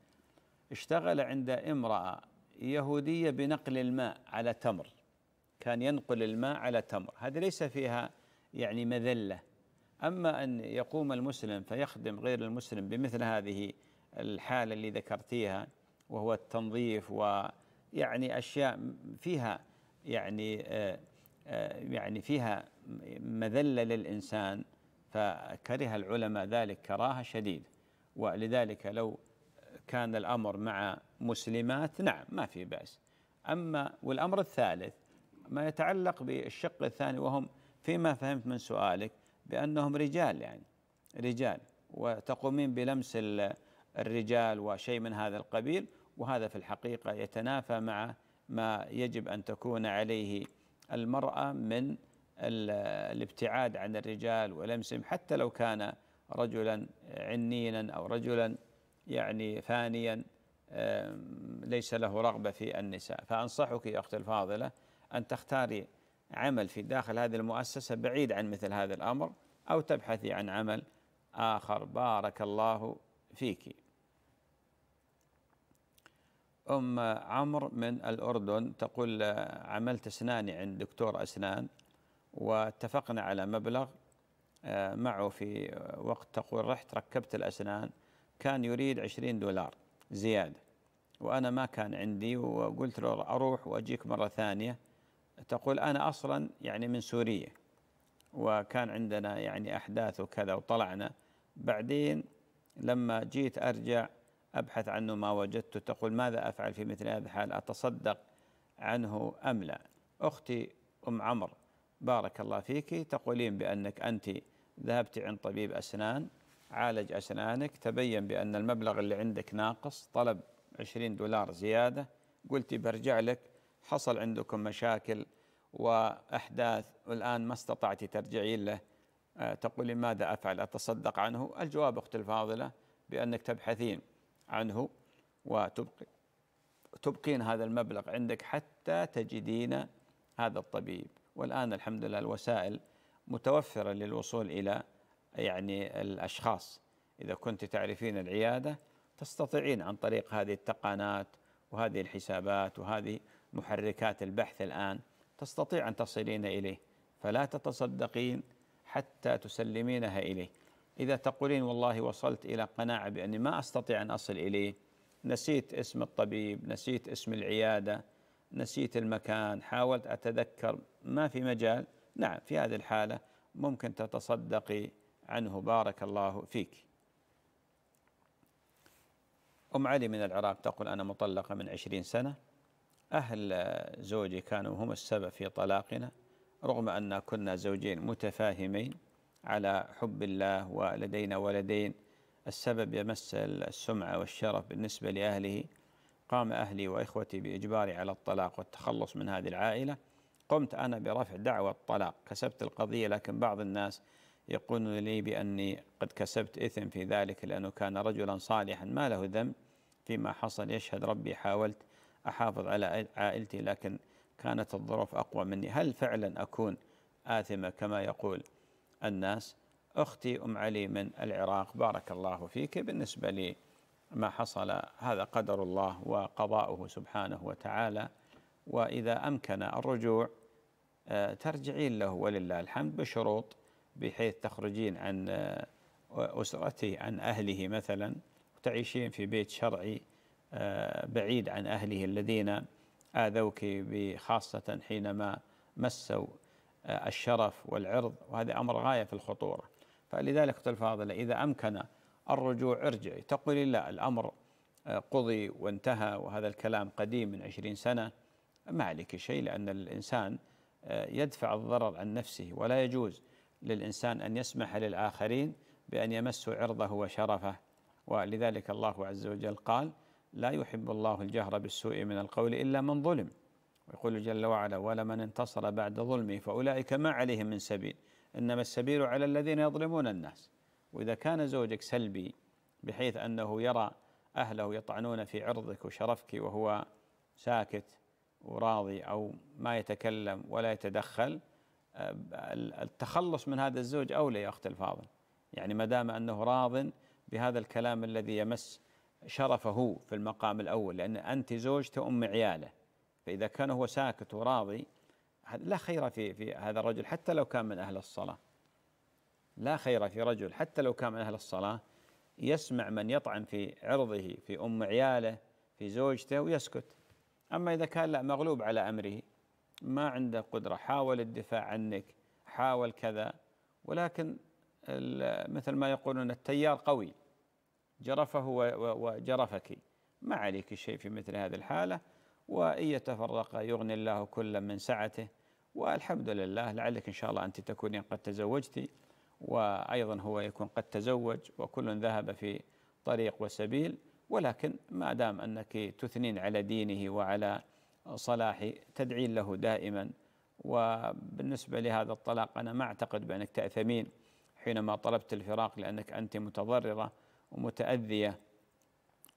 اشتغل عند امرأة يهودية بنقل الماء على تمر كان ينقل الماء على تمر هذا ليس فيها يعني مذلة أما أن يقوم المسلم فيخدم غير المسلم بمثل هذه الحالة اللي ذكرتيها وهو التنظيف ويعني أشياء فيها يعني آه، آه، يعني فيها مذلة للإنسان فكره العلماء ذلك كراهة شديدة ولذلك لو كان الأمر مع مسلمات نعم ما في بأس أما والأمر الثالث ما يتعلق بالشق الثاني وهم فيما فهمت من سؤالك بأنهم رجال يعني رجال وتقومين بلمس الرجال وشيء من هذا القبيل وهذا في الحقيقة يتنافى مع ما يجب أن تكون عليه المرأة من الابتعاد عن الرجال ولمسهم حتى لو كان رجلا عنينا أو رجلا يعني فانيا ليس له رغبة في النساء فأنصحك يا أختي الفاضلة أن تختاري عمل في داخل هذه المؤسسة بعيد عن مثل هذا الأمر أو تبحثي عن عمل آخر بارك الله فيك أم عمرو من الأردن تقول عملت أسناني يعني عند دكتور أسنان واتفقنا على مبلغ آه، معه في وقت تقول رحت ركبت الأسنان كان يريد 20 دولار زيادة وأنا ما كان عندي وقلت له أروح وأجيك مرة ثانية تقول أنا أصلا يعني من سوريا وكان عندنا يعني أحداث وكذا وطلعنا بعدين لما جيت أرجع أبحث عنه ما وجدته تقول ماذا أفعل في مثل هذا الحال أتصدق عنه أم لا أختي أم عمرو بارك الله فيك تقولين بأنك أنت ذهبت عند طبيب أسنان عالج أسنانك تبين بأن المبلغ اللي عندك ناقص طلب 20 دولار زيادة قلتي برجع لك حصل عندكم مشاكل وأحداث والآن ما استطعت ترجعين له آه، تقولي ماذا أفعل أتصدق عنه الجواب أختي الفاضلة بأنك تبحثين عنه وتبقي تبقين هذا المبلغ عندك حتى تجدين هذا الطبيب والآن الحمد لله الوسائل متوفرة للوصول إلى يعني الأشخاص إذا كنت تعرفين العيادة تستطيعين عن طريق هذه التقانات وهذه الحسابات وهذه محركات البحث الآن تستطيع أن تصلين إليه فلا تتصدقين حتى تسلمينها إليه إذا تقولين والله وصلت إلى قناعة بأني ما أستطيع أن أصل إليه نسيت اسم الطبيب نسيت اسم العيادة نسيت المكان حاولت أتذكر ما في مجال نعم في هذه الحالة ممكن تتصدقي عنه بارك الله فيك أم علي من العراق تقول أنا مطلقة من عشرين سنة أهل زوجي كانوا هم السبب في طلاقنا رغم أن كنا زوجين متفاهمين على حب الله ولدينا ولدين السبب يمس السمعة والشرف بالنسبة لأهله قام أهلي وإخوتي بإجباري على الطلاق والتخلص من هذه العائلة قمت أنا برفع دعوى الطلاق كسبت القضية لكن بعض الناس يقولون لي بأني قد كسبت إثم في ذلك لأنه كان رجلا صالحا ما له ذنب فيما حصل يشهد ربي حاولت أحافظ على عائلتي لكن كانت الظروف أقوى مني هل فعلا أكون آثمة كما يقول الناس أختي أم علي من العراق بارك الله فيك بالنسبة لي ما حصل هذا قدر الله وقضاؤه سبحانه وتعالى وإذا أمكن الرجوع آه، ترجعين له ولله الحمد بشروط بحيث تخرجين عن آه، أسرته عن أهله مثلا وتعيشين في بيت شرعي بعيد عن أهله الذين آذوك بخاصة حينما مسوا الشرف والعرض وهذا أمر غاية في الخطورة فلذلك أختي الفاضلة إذا أمكن الرجوع ارجعي تقولي لا الأمر قضي وانتهى وهذا الكلام قديم من عشرين سنة ما عليك شيء لأن الإنسان يدفع الضرر عن نفسه ولا يجوز للإنسان أن يسمح للآخرين بأن يمسوا عرضه وشرفه ولذلك الله عز وجل قال لا يحب الله الجهر بالسوء من القول إلا من ظلم ويقول جل وعلا ولمن انتصر بعد ظلمه فأولئك ما عليهم من سبيل إنما السبيل على الذين يظلمون الناس وإذا كان زوجك سلبي بحيث أنه يرى أهله يطعنون في عرضك وشرفك وهو ساكت وراضي أو ما يتكلم ولا يتدخل آه، التخلص من هذا الزوج أولى يا أخت الفاضل يعني ما دام أنه راض بهذا الكلام الذي يمس شرفه في المقام الأول لأن أنت زوجته أم عياله فإذا كان هو ساكت وراضي لا خير في في هذا الرجل حتى لو كان من أهل الصلاة لا خير في رجل حتى لو كان من أهل الصلاة يسمع من يطعن في عرضه في أم عياله في زوجته ويسكت أما إذا كان لا مغلوب على أمره ما عنده قدرة حاول الدفاع عنك حاول كذا ولكن مثل ما يقولون التيار قوي جرفه وجرفك ما عليك شيء في مثل هذه الحالة وإن يتفرق يغني الله كل من سعته والحمد لله لعلك إن شاء الله أنت تكونين قد تزوجت وأيضا هو يكون قد تزوج وكل ذهب في طريق وسبيل ولكن ما دام أنك تثنين على دينه وعلى صلاحه تدعين له دائما وبالنسبة لهذا الطلاق أنا ما أعتقد بأنك تأثمين حينما طلبت الفراق لأنك أنت متضررة ومتأذية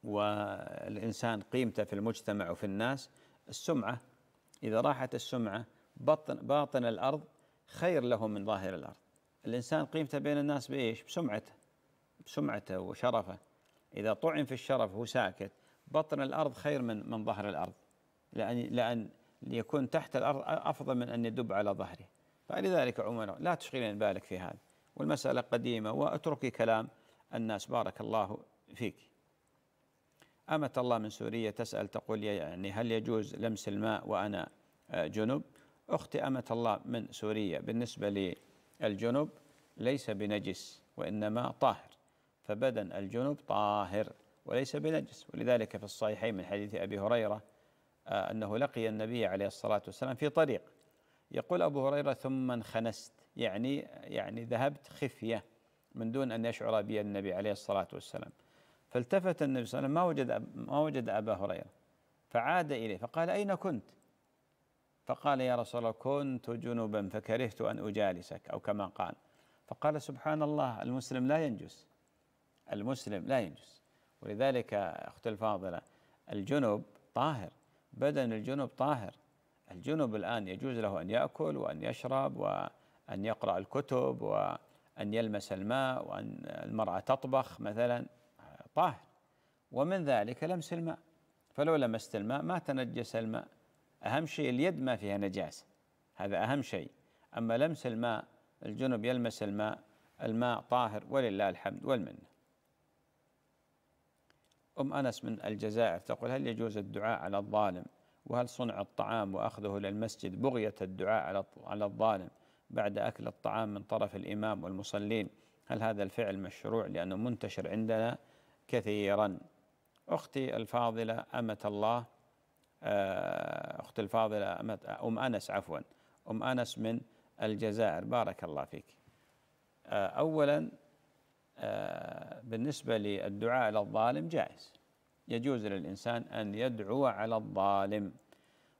والإنسان قيمته في المجتمع وفي الناس السمعة إذا راحت السمعة بطن, باطن الأرض خير له من ظاهر الأرض الإنسان قيمته بين الناس بإيش بسمعته بسمعته وشرفه إذا طعن في الشرف هو ساكت بطن الأرض خير من من ظهر الأرض لأن لأن ليكون تحت الأرض أفضل من أن يدب على ظهره فلذلك عمر لا تشغلين بالك في هذا والمسألة قديمة وأتركي كلام الناس بارك الله فيك أمة الله من سوريا تسأل تقول يعني هل يجوز لمس الماء وأنا آه، جنب أختي أمة الله من سوريا بالنسبة للجنب ليس بنجس وإنما طاهر فبدن الجنب طاهر وليس بنجس ولذلك في الصحيحين من حديث أبي هريرة آه، أنه لقي النبي عليه الصلاة والسلام في طريق يقول أبو هريرة ثم انخنست يعني يعني ذهبت خفية من دون أن يشعر بها النبي عليه الصلاة والسلام فالتفت النبي صلى الله عليه وسلم ما وجد ما وجد أبا هريرة فعاد إليه فقال أين كنت؟ فقال يا رسول الله كنت جنبا فكرهت أن أجالسك أو كما قال فقال سبحان الله المسلم لا ينجس المسلم لا ينجس ولذلك اختي الفاضلة الجنب طاهر بدن الجنب طاهر الجنب الآن يجوز له أن يأكل وأن يشرب وأن يقرأ الكتب و أن يلمس الماء وأن المرأة تطبخ مثلا طاهر ومن ذلك لمس الماء فلو لمست الماء ما تنجس الماء أهم شيء اليد ما فيها نجاسة هذا أهم شيء أما لمس الماء الجنب يلمس الماء الماء طاهر ولله الحمد والمنه أم أنس من الجزائر تقول هل يجوز الدعاء على الظالم وهل صنع الطعام وأخذه للمسجد بغية الدعاء على على الظالم بعد أكل الطعام من طرف الإمام والمصلين هل هذا الفعل مشروع لأنه منتشر عندنا كثيرا أختي الفاضلة أمة الله آه، أختي الفاضلة أمة آه، أم أنس عفوا أم أنس من الجزائر بارك الله فيك آه، أولا بالنسبة للدعاء على الظالم جائز يجوز للإنسان أن يدعو على الظالم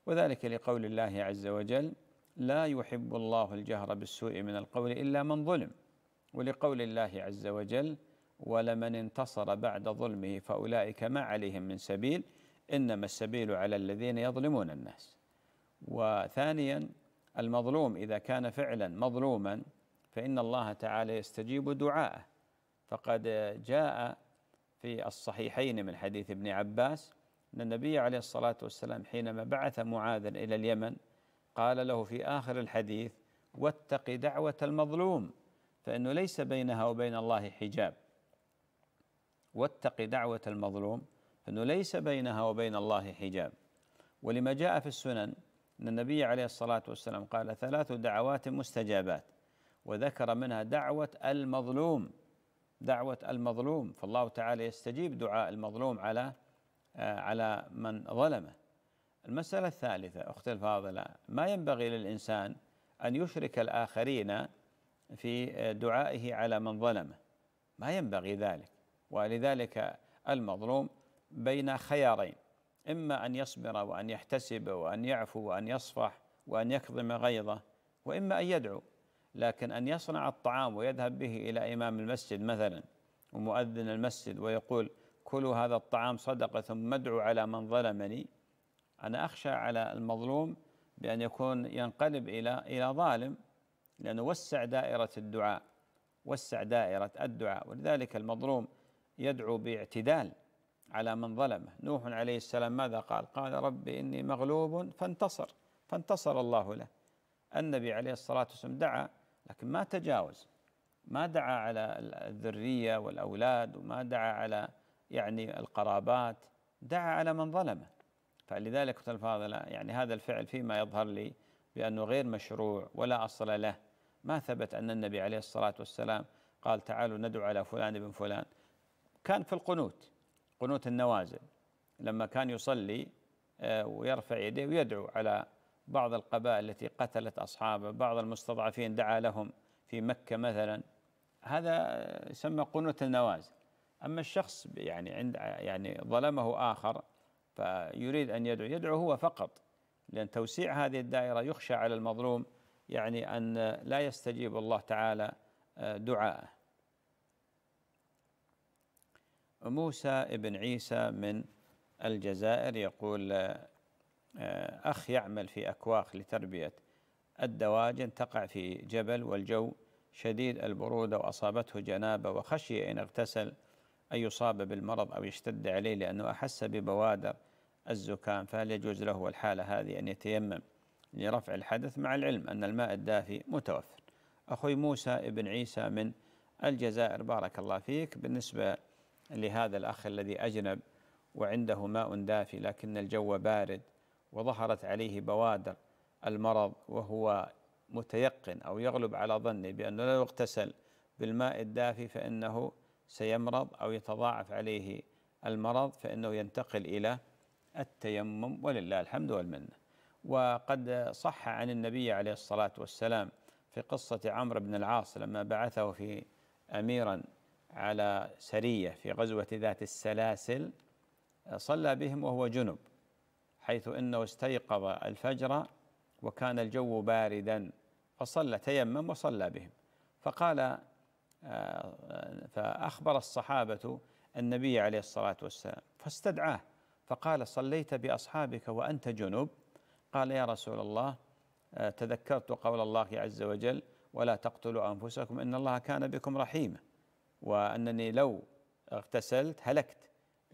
وذلك لقول الله عز وجل لا يحب الله الجهر بالسوء من القول إلا من ظلم ولقول الله عز وجل ولمن انتصر بعد ظلمه فأولئك ما عليهم من سبيل إنما السبيل على الذين يظلمون الناس وثانيا المظلوم إذا كان فعلا مظلوما فإن الله تعالى يستجيب دعاءه فقد جاء في الصحيحين من حديث ابن عباس أن النبي عليه الصلاة والسلام حينما بعث معاذا إلى اليمن قال له في آخر الحديث واتق دعوة المظلوم فإنه ليس بينها وبين الله حجاب واتق دعوة المظلوم فإنه ليس بينها وبين الله حجاب ولما جاء في السنن أن النبي عليه الصلاة والسلام قال ثلاث دعوات مستجابات وذكر منها دعوة المظلوم دعوة المظلوم فالله تعالى يستجيب دعاء المظلوم على آه، على من ظلمه المسألة الثالثة أختي الفاضلة ما ينبغي للإنسان أن يشرك الآخرين في دعائه على من ظلمه ما ينبغي ذلك ولذلك المظلوم بين خيارين إما أن يصبر وأن يحتسب وأن يعفو وأن يصفح وأن يكظم غيظه وإما أن يدعو لكن أن يصنع الطعام ويذهب به إلى إمام المسجد مثلا ومؤذن المسجد ويقول كلوا هذا الطعام صدقة ثم ادعوا على من ظلمني أنا أخشى على المظلوم بأن يكون ينقلب إلى إلى ظالم لأنه وسع دائرة الدعاء وسع دائرة الدعاء ولذلك المظلوم يدعو باعتدال على من ظلمه نوح عليه السلام ماذا قال قال ربي إني مغلوب فانتصر فانتصر الله له النبي عليه الصلاة والسلام دعا لكن ما تجاوز ما دعا على الذرية والأولاد وما دعا على يعني القرابات دعا على من ظلمه فلذلك اختي الفاضلة يعني هذا الفعل فيما يظهر لي بأنه غير مشروع ولا أصل له ما ثبت أن النبي عليه الصلاة والسلام قال تعالوا ندعو على فلان بن فلان كان في القنوت قنوت النوازل لما كان يصلي آه، ويرفع يديه ويدعو على بعض القبائل التي قتلت أصحابه بعض المستضعفين دعا لهم في مكة مثلا هذا يسمى قنوت النوازل أما الشخص يعني عند يعني ظلمه آخر فيريد أن يدعو يدعو هو فقط لأن توسيع هذه الدائرة يخشى على المظلوم يعني أن لا يستجيب الله تعالى آه، دعاءه موسى ابن عيسى من الجزائر يقول آه، آه، أخ يعمل في أكواخ لتربية الدواجن تقع في جبل والجو شديد البرودة وأصابته جنابة وخشي إن اغتسل أن يصاب بالمرض أو يشتد عليه لأنه أحس ببوادر الزكام فهل يجوز له والحالة هذه أن يتيمم لرفع الحدث مع العلم أن الماء الدافي متوفر أخوي موسى ابن عيسى من الجزائر بارك الله فيك بالنسبة لهذا الأخ الذي أجنب وعنده ماء دافي لكن الجو بارد وظهرت عليه بوادر المرض وهو متيقن أو يغلب على ظنه بأنه لو اغتسل بالماء الدافي فإنه سيمرض أو يتضاعف عليه المرض فإنه ينتقل إلى التيمم ولله الحمد والمنة وقد صح عن النبي عليه الصلاة والسلام في قصة عمرو بن العاص لما بعثه في أميرا على سرية في غزوة ذات السلاسل صلى بهم وهو جنب حيث أنه استيقظ الفجر وكان الجو باردا فصلى تيمم وصلى بهم فقال آه، فأخبر الصحابة النبي عليه الصلاة والسلام فاستدعاه فقال صليت بأصحابك وأنت جنوب قال يا رسول الله آه، تذكرت قول الله عز وجل ولا تقتلوا أنفسكم إن الله كان بكم رحيما وأنني لو اغتسلت هلكت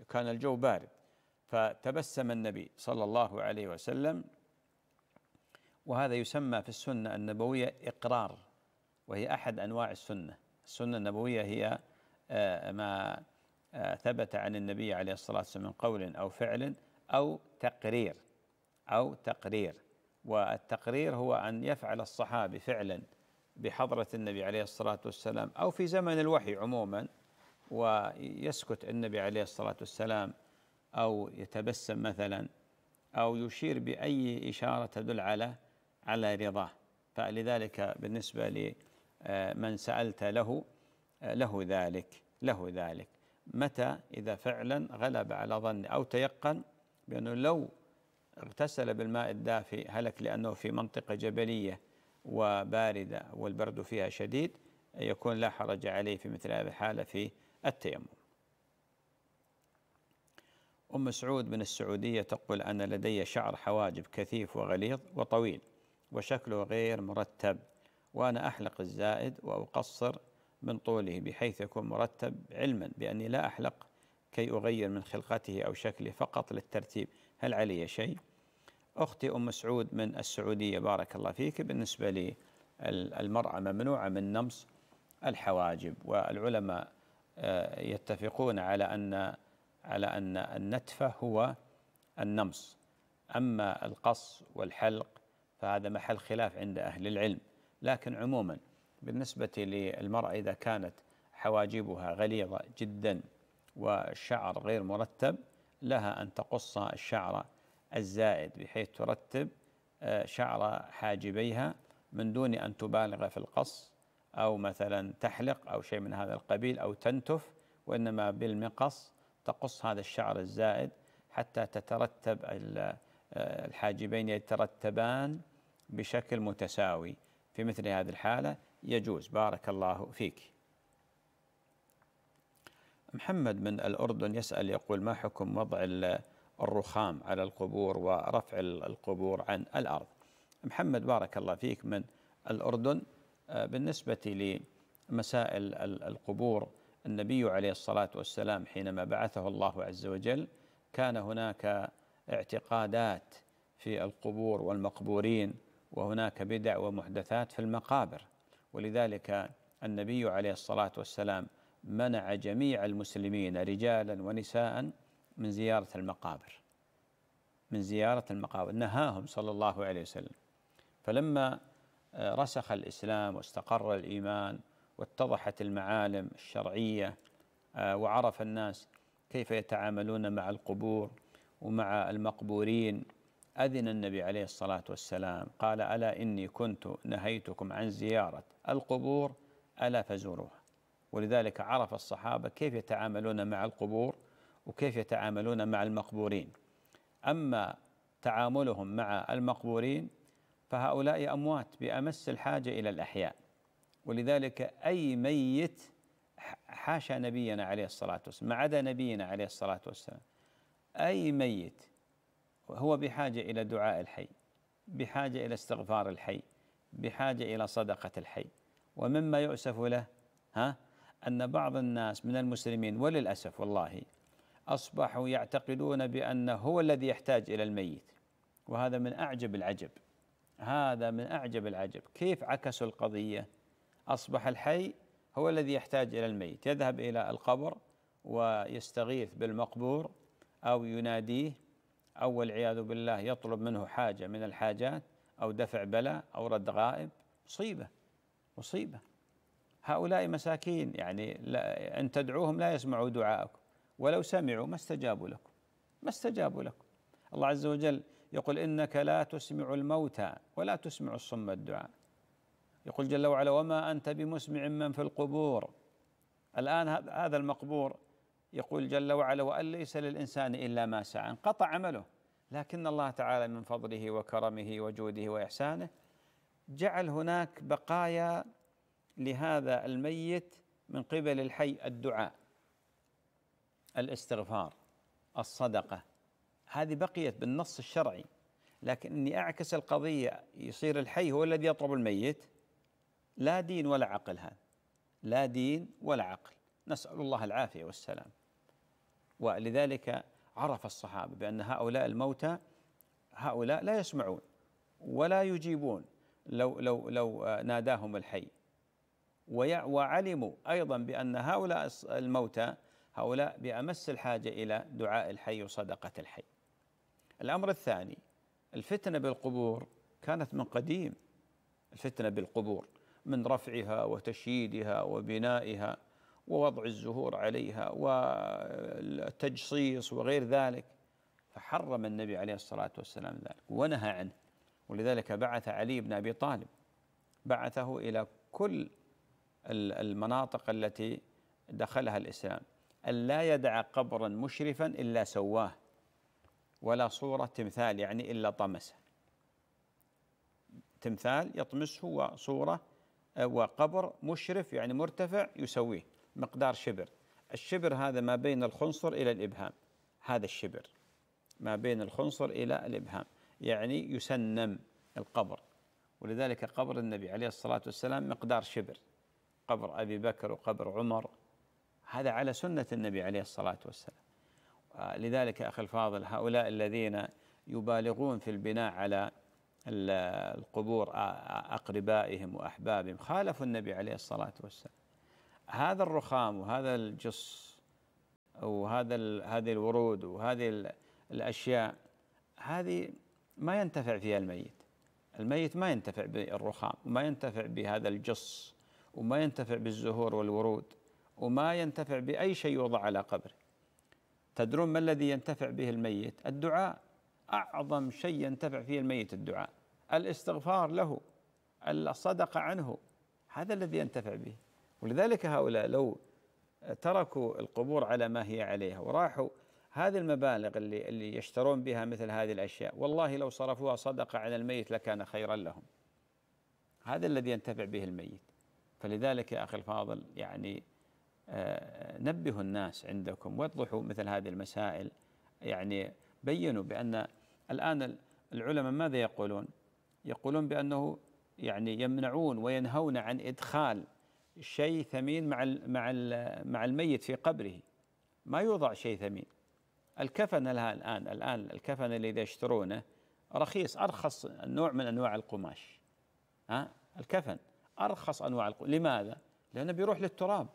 كان الجو بارد فتبسم النبي صلى الله عليه وسلم وهذا يسمى في السنة النبوية إقرار وهي أحد أنواع السنة السنة النبوية هي آه، ما آه، ثبت عن النبي عليه الصلاة والسلام من قول أو فعل أو تقرير أو تقرير والتقرير هو أن يفعل الصحابي فعلا بحضرة النبي عليه الصلاة والسلام أو في زمن الوحي عموما ويسكت النبي عليه الصلاة والسلام أو يتبسم مثلا أو يشير بأي إشارة تدل على على رضاه فلذلك بالنسبة لي من سألت له له ذلك له ذلك متى إذا فعلا غلب على ظن أو تيقن بأنه لو اغتسل بالماء الدافئ هلك لأنه في منطقة جبلية وباردة والبرد فيها شديد يكون لا حرج عليه في مثل هذه الحالة في التيمم أم سعود من السعودية تقول أنا لدي شعر حواجب كثيف وغليظ وطويل وشكله غير مرتب وأنا أحلق الزائد وأقصر من طوله بحيث يكون مرتب علما بأني لا أحلق كي أغير من خلقته أو شكله فقط للترتيب هل علي شيء؟ أختي أم سعود من السعودية بارك الله فيك بالنسبة لي المرأة ممنوعة من نمص الحواجب والعلماء آه، يتفقون على أن على أن النتفة هو النمص أما القص والحلق فهذا محل خلاف عند أهل العلم لكن عموما بالنسبة للمرأة إذا كانت حواجبها غليظة جدا والشعر غير مرتب لها أن تقص الشعر الزائد بحيث ترتب آه، شعر حاجبيها من دون أن تبالغ في القص أو مثلا تحلق أو شيء من هذا القبيل أو تنتف وإنما بالمقص تقص هذا الشعر الزائد حتى تترتب آه، الحاجبين يترتبان بشكل متساوي في مثل هذه الحالة يجوز بارك الله فيك محمد من الأردن يسأل يقول ما حكم وضع الرخام على القبور ورفع القبور عن الأرض محمد بارك الله فيك من الأردن آه، بالنسبة لمسائل القبور النبي عليه الصلاة والسلام حينما بعثه الله عز وجل كان هناك اعتقادات في القبور والمقبورين وهناك بدع ومحدثات في المقابر ولذلك النبي عليه الصلاه والسلام منع جميع المسلمين رجالا ونساء من زياره المقابر من زياره المقابر نهاهم صلى الله عليه وسلم فلما رسخ الاسلام واستقر الايمان واتضحت المعالم الشرعيه آه، وعرف الناس كيف يتعاملون مع القبور ومع المقبورين أذن النبي عليه الصلاة والسلام قال ألا إني كنت نهيتكم عن زيارة القبور ألا فزوروها ولذلك عرف الصحابة كيف يتعاملون مع القبور وكيف يتعاملون مع المقبورين أما تعاملهم مع المقبورين فهؤلاء أموات بأمس الحاجة إلى الأحياء ولذلك أي ميت حاشا نبينا عليه الصلاة والسلام ما عدا نبينا عليه الصلاة والسلام أي ميت هو بحاجة إلى دعاء الحي بحاجة إلى استغفار الحي بحاجة إلى صدقة الحي ومما يؤسف له ها أن بعض الناس من المسلمين وللأسف والله أصبحوا يعتقدون بأنه هو الذي يحتاج إلى الميت وهذا من أعجب العجب هذا من أعجب العجب كيف عكسوا القضية أصبح الحي هو الذي يحتاج إلى الميت يذهب إلى القبر ويستغيث بالمقبور أو يناديه أو والعياذ بالله يطلب منه حاجة من الحاجات أو دفع بلاء أو رد غائب مصيبة مصيبة هؤلاء مساكين يعني لا إن تدعوهم لا يسمعوا دعاءكم ولو سمعوا ما استجابوا لكم ما استجابوا لكم الله عز وجل يقول إنك لا تسمع الموتى ولا تسمع الصم الدعاء يقول جل وعلا وما أنت بمسمع من في القبور الآن هذا المقبور يقول جل وعلا وأن ليس للإنسان إلا ما سعى انقطع عمله لكن الله تعالى من فضله وكرمه وجوده وإحسانه جعل هناك بقايا لهذا الميت من قبل الحي الدعاء الاستغفار الصدقة هذه بقيت بالنص الشرعي لكن اني اعكس القضيه يصير الحي هو الذي يطلب الميت لا دين ولا عقل هذا لا دين ولا عقل نسال الله العافيه والسلام ولذلك عرف الصحابة بأن هؤلاء الموتى هؤلاء لا يسمعون ولا يجيبون لو لو لو ناداهم الحي وعلموا أيضا بأن هؤلاء الموتى هؤلاء بأمس الحاجة إلى دعاء الحي وصدقة الحي الأمر الثاني الفتنة بالقبور كانت من قديم الفتنة بالقبور من رفعها وتشييدها وبنائها ووضع الزهور عليها والتجصيص وغير ذلك فحرم النبي عليه الصلاة والسلام ذلك ونهى عنه ولذلك بعث علي بن أبي طالب بعثه إلى كل المناطق التي دخلها الإسلام ألا يدع قبرا مشرفا إلا سواه ولا صورة تمثال يعني إلا طمسه تمثال يطمسه وصورة آه، وقبر مشرف يعني مرتفع يسويه مقدار شبر الشبر هذا ما بين الخنصر إلى الإبهام هذا الشبر ما بين الخنصر إلى الإبهام يعني يسنم القبر ولذلك قبر النبي عليه الصلاة والسلام مقدار شبر قبر أبي بكر وقبر عمر هذا على سنة النبي عليه الصلاة والسلام لذلك أخي الفاضل هؤلاء الذين يبالغون في البناء على القبور أقربائهم وأحبابهم خالفوا النبي عليه الصلاة والسلام هذا الرخام وهذا الجص وهذا هذه الورود وهذه الاشياء هذه ما ينتفع فيها الميت الميت ما ينتفع بالرخام وما ينتفع بهذا الجص وما ينتفع بالزهور والورود وما ينتفع بأي شيء يوضع على قبره تدرون ما الذي ينتفع به الميت الدعاء أعظم شيء ينتفع فيه الميت الدعاء الاستغفار له الصدقة عنه هذا الذي ينتفع به ولذلك هؤلاء لو تركوا القبور على ما هي عليها وراحوا هذه المبالغ اللي اللي يشترون بها مثل هذه الاشياء والله لو صرفوها صدقه على الميت لكان خيرا لهم. هذا الذي ينتفع به الميت. فلذلك يا اخي الفاضل يعني آه، نبهوا الناس عندكم وضحوا مثل هذه المسائل يعني بينوا بان الان العلماء ماذا يقولون؟ يقولون بانه يعني يمنعون وينهون عن ادخال شيء ثمين مع مع مع الميت في قبره ما يوضع شيء ثمين الكفن لها الان الان الكفن اللي يشترونه رخيص ارخص نوع من انواع القماش ها الكفن ارخص انواع القماش لماذا؟ لانه بيروح للتراب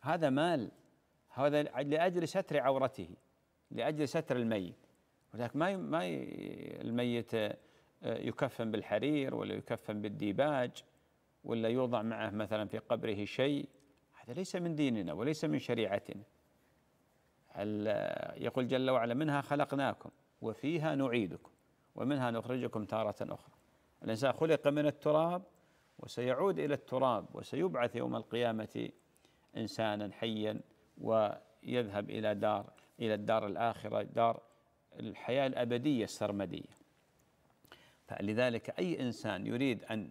هذا مال هذا لاجل ستر عورته لاجل ستر الميت ولكن ما ما الميت آه، يكفن بالحرير ولا يكفن بالديباج ولا يوضع معه مثلا في قبره شيء هذا ليس من ديننا وليس من شريعتنا يقول جل وعلا منها خلقناكم وفيها نعيدكم ومنها نخرجكم تارة أخرى الإنسان خلق من التراب وسيعود إلى التراب وسيبعث يوم القيامة إنسانا حيا ويذهب إلى دار إلى الدار الآخرة دار الحياة الأبدية السرمدية فلذلك أي إنسان يريد أن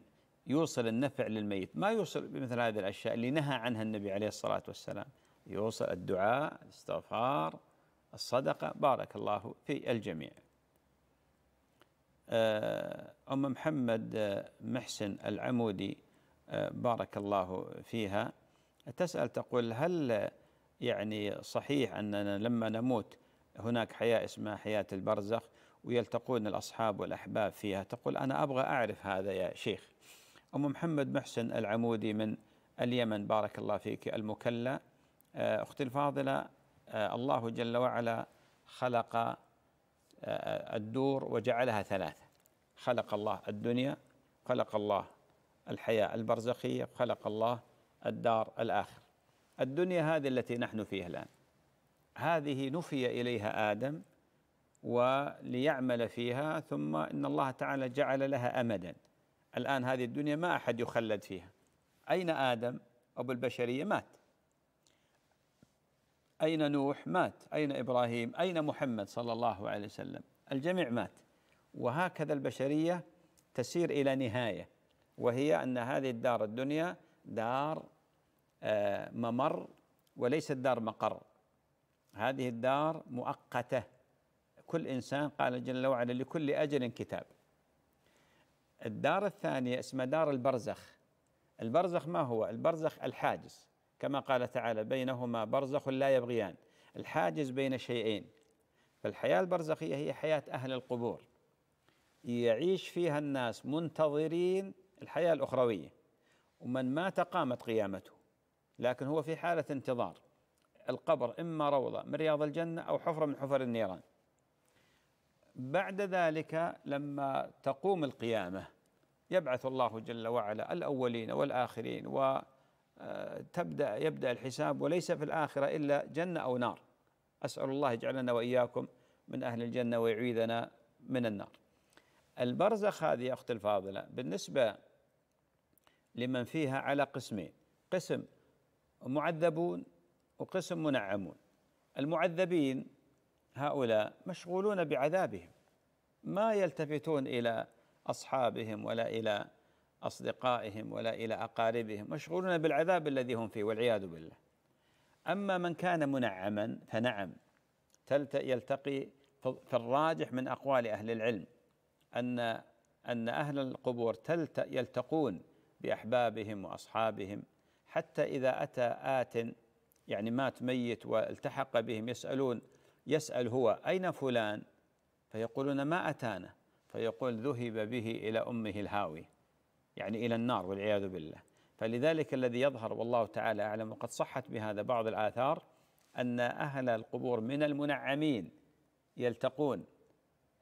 يوصل النفع للميت ما يوصل بمثل هذه الأشياء اللي نهى عنها النبي عليه الصلاة والسلام يوصل الدعاء الاستغفار الصدقة بارك الله في الجميع آه، أم محمد آه، محسن العمودي آه، بارك الله فيها تسأل تقول هل يعني صحيح أننا لما نموت هناك حياة اسمها حياة البرزخ ويلتقون الأصحاب والأحباب فيها تقول أنا أبغى أعرف هذا يا شيخ أم محمد محسن العمودي من اليمن بارك الله فيك المكلة آه، أختي الفاضلة آه، الله جل وعلا خلق آه، الدور وجعلها ثلاثة خلق الله الدنيا خلق الله الحياة البرزخية خلق الله الدار الآخر الدنيا هذه التي نحن فيها الآن هذه نفي إليها آدم وليعمل فيها ثم إن الله تعالى جعل لها أمدا الآن هذه الدنيا ما أحد يخلد فيها أين آدم أبو البشرية مات أين نوح مات أين إبراهيم أين محمد صلى الله عليه وسلم الجميع مات وهكذا البشرية تسير إلى نهاية وهي أن هذه الدار الدنيا دار آه، ممر وليست دار مقر هذه الدار مؤقته كل انسان قال جل وعلا لكل اجل كتاب الدار الثانية اسمها دار البرزخ البرزخ ما هو؟ البرزخ الحاجز كما قال تعالى بينهما برزخ لا يبغيان الحاجز بين شيئين فالحياة البرزخية هي حياة أهل القبور يعيش فيها الناس منتظرين الحياة الأخروية ومن مات قامت قيامته لكن هو في حالة انتظار القبر إما روضة من رياض الجنة أو حفرة من حفر النيران بعد ذلك لما تقوم القيامه يبعث الله جل وعلا الاولين والاخرين وتبدا آه، يبدا الحساب وليس في الاخره الا جنه او نار اسال الله يجعلنا واياكم من اهل الجنه ويعيذنا من النار. البرزخ هذه يا اختي الفاضله بالنسبه لمن فيها على قسمين قسم معذبون وقسم منعمون. المعذبين هؤلاء مشغولون بعذابهم ما يلتفتون الى اصحابهم ولا الى اصدقائهم ولا الى اقاربهم مشغولون بالعذاب الذي هم فيه والعياذ بالله اما من كان منعما فنعم يلتقي في الراجح من اقوال اهل العلم ان ان اهل القبور يلتقون باحبابهم واصحابهم حتى اذا اتى ات يعني مات ميت والتحق بهم يسالون يسأل هو أين فلان فيقولون ما أتانا فيقول ذهب به إلى أمه الهاوي يعني إلى النار والعياذ بالله فلذلك الذي يظهر والله تعالى أعلم وقد صحت بهذا بعض الآثار أن أهل القبور من المنعمين يلتقون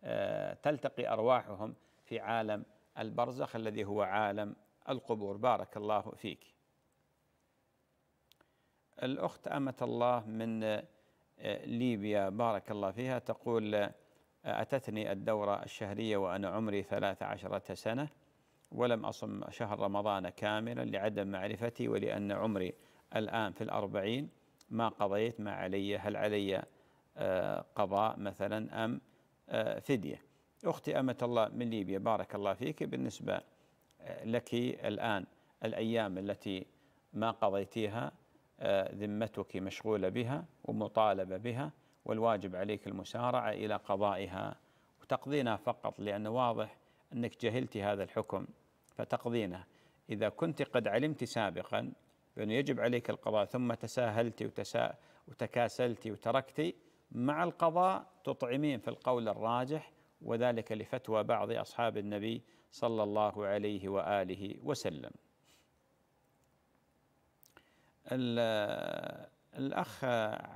آه، تلتقي أرواحهم في عالم البرزخ الذي هو عالم القبور بارك الله فيك الأخت أمة الله من ليبيا بارك الله فيها تقول أتتني الدورة الشهرية وأنا عمري 13 سنة ولم أصم شهر رمضان كاملا لعدم معرفتي ولأن عمري الآن في الأربعين ما قضيت ما علي هل علي آه، قضاء مثلا أم آه، فدية أختي أمة الله من ليبيا بارك الله فيك بالنسبة آه، لك الآن الأيام التي ما قضيتيها ذمتك مشغولة بها ومطالبة بها والواجب عليك المسارعة إلى قضائها وتقضينا فقط لأنه واضح أنك جهلت هذا الحكم فتقضينا إذا كنت قد علمت سابقا بأنه يجب عليك القضاء ثم تساهلت وتسا وتكاسلت وتركت مع القضاء تطعمين في القول الراجح وذلك لفتوى بعض أصحاب النبي صلى الله عليه وآله وسلم الأخ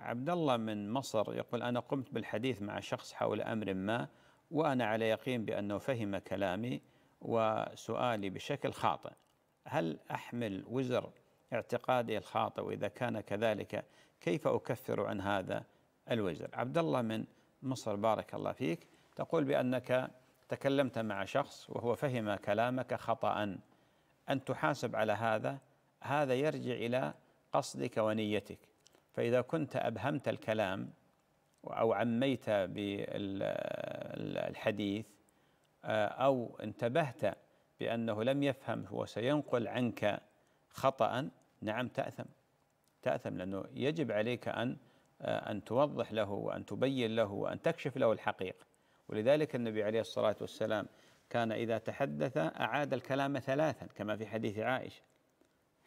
عبد الله من مصر يقول أنا قمت بالحديث مع شخص حول أمر ما وأنا على يقين بأنه فهم كلامي وسؤالي بشكل خاطئ هل أحمل وزر اعتقادي الخاطئ وإذا كان كذلك كيف أكفر عن هذا الوزر عبد الله من مصر بارك الله فيك تقول بأنك تكلمت مع شخص وهو فهم كلامك خطأ أن تحاسب على هذا هذا يرجع إلى قصدك ونيتك فإذا كنت أبهمت الكلام أو عميت بالحديث آه، أو انتبهت بأنه لم يفهم هو سينقل عنك خطأ نعم تأثم تأثم لأنه يجب عليك أن آه، أن توضح له وأن تبين له وأن تكشف له الحقيقة ولذلك النبي عليه الصلاة والسلام كان إذا تحدث أعاد الكلام ثلاثا كما في حديث عائشة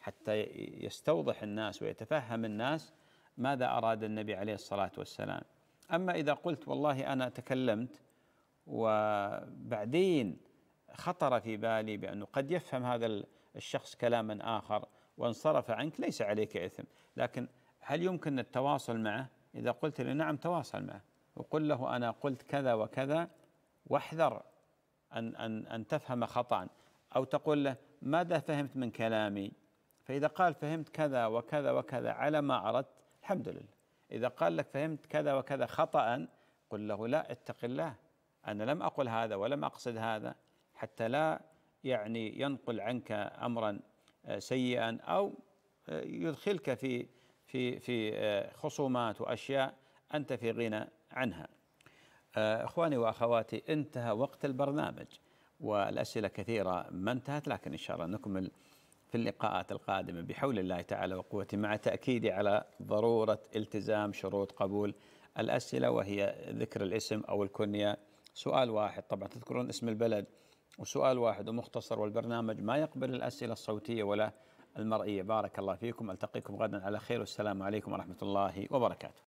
حتى يستوضح الناس ويتفهم الناس ماذا أراد النبي عليه الصلاة والسلام أما إذا قلت والله أنا تكلمت وبعدين خطر في بالي بأنه قد يفهم هذا الشخص كلاما آخر وانصرف عنك ليس عليك إثم لكن هل يمكن التواصل معه إذا قلت له نعم تواصل معه وقل له أنا قلت كذا وكذا واحذر أن, أن, أن تفهم خطأ أو تقول له ماذا فهمت من كلامي فإذا قال فهمت كذا وكذا وكذا على ما أردت الحمد لله إذا قال لك فهمت كذا وكذا خطأ قل له لا اتق الله أنا لم أقل هذا ولم أقصد هذا حتى لا يعني ينقل عنك أمرا آه، سيئا أو آه، يدخلك في في في آه، خصومات وأشياء أنت في غنى عنها إخواني وأخواتي انتهى وقت البرنامج والأسئلة كثيرة ما انتهت لكن إن شاء الله نكمل في اللقاءات القادمة بحول الله تعالى وقوته مع تأكيدي على ضرورة التزام شروط قبول الأسئلة وهي ذكر الاسم أو الكنية سؤال واحد طبعا تذكرون اسم البلد وسؤال واحد ومختصر والبرنامج ما يقبل الأسئلة الصوتية ولا المرئية بارك الله فيكم ألتقيكم غدا على خير والسلام عليكم ورحمة الله وبركاته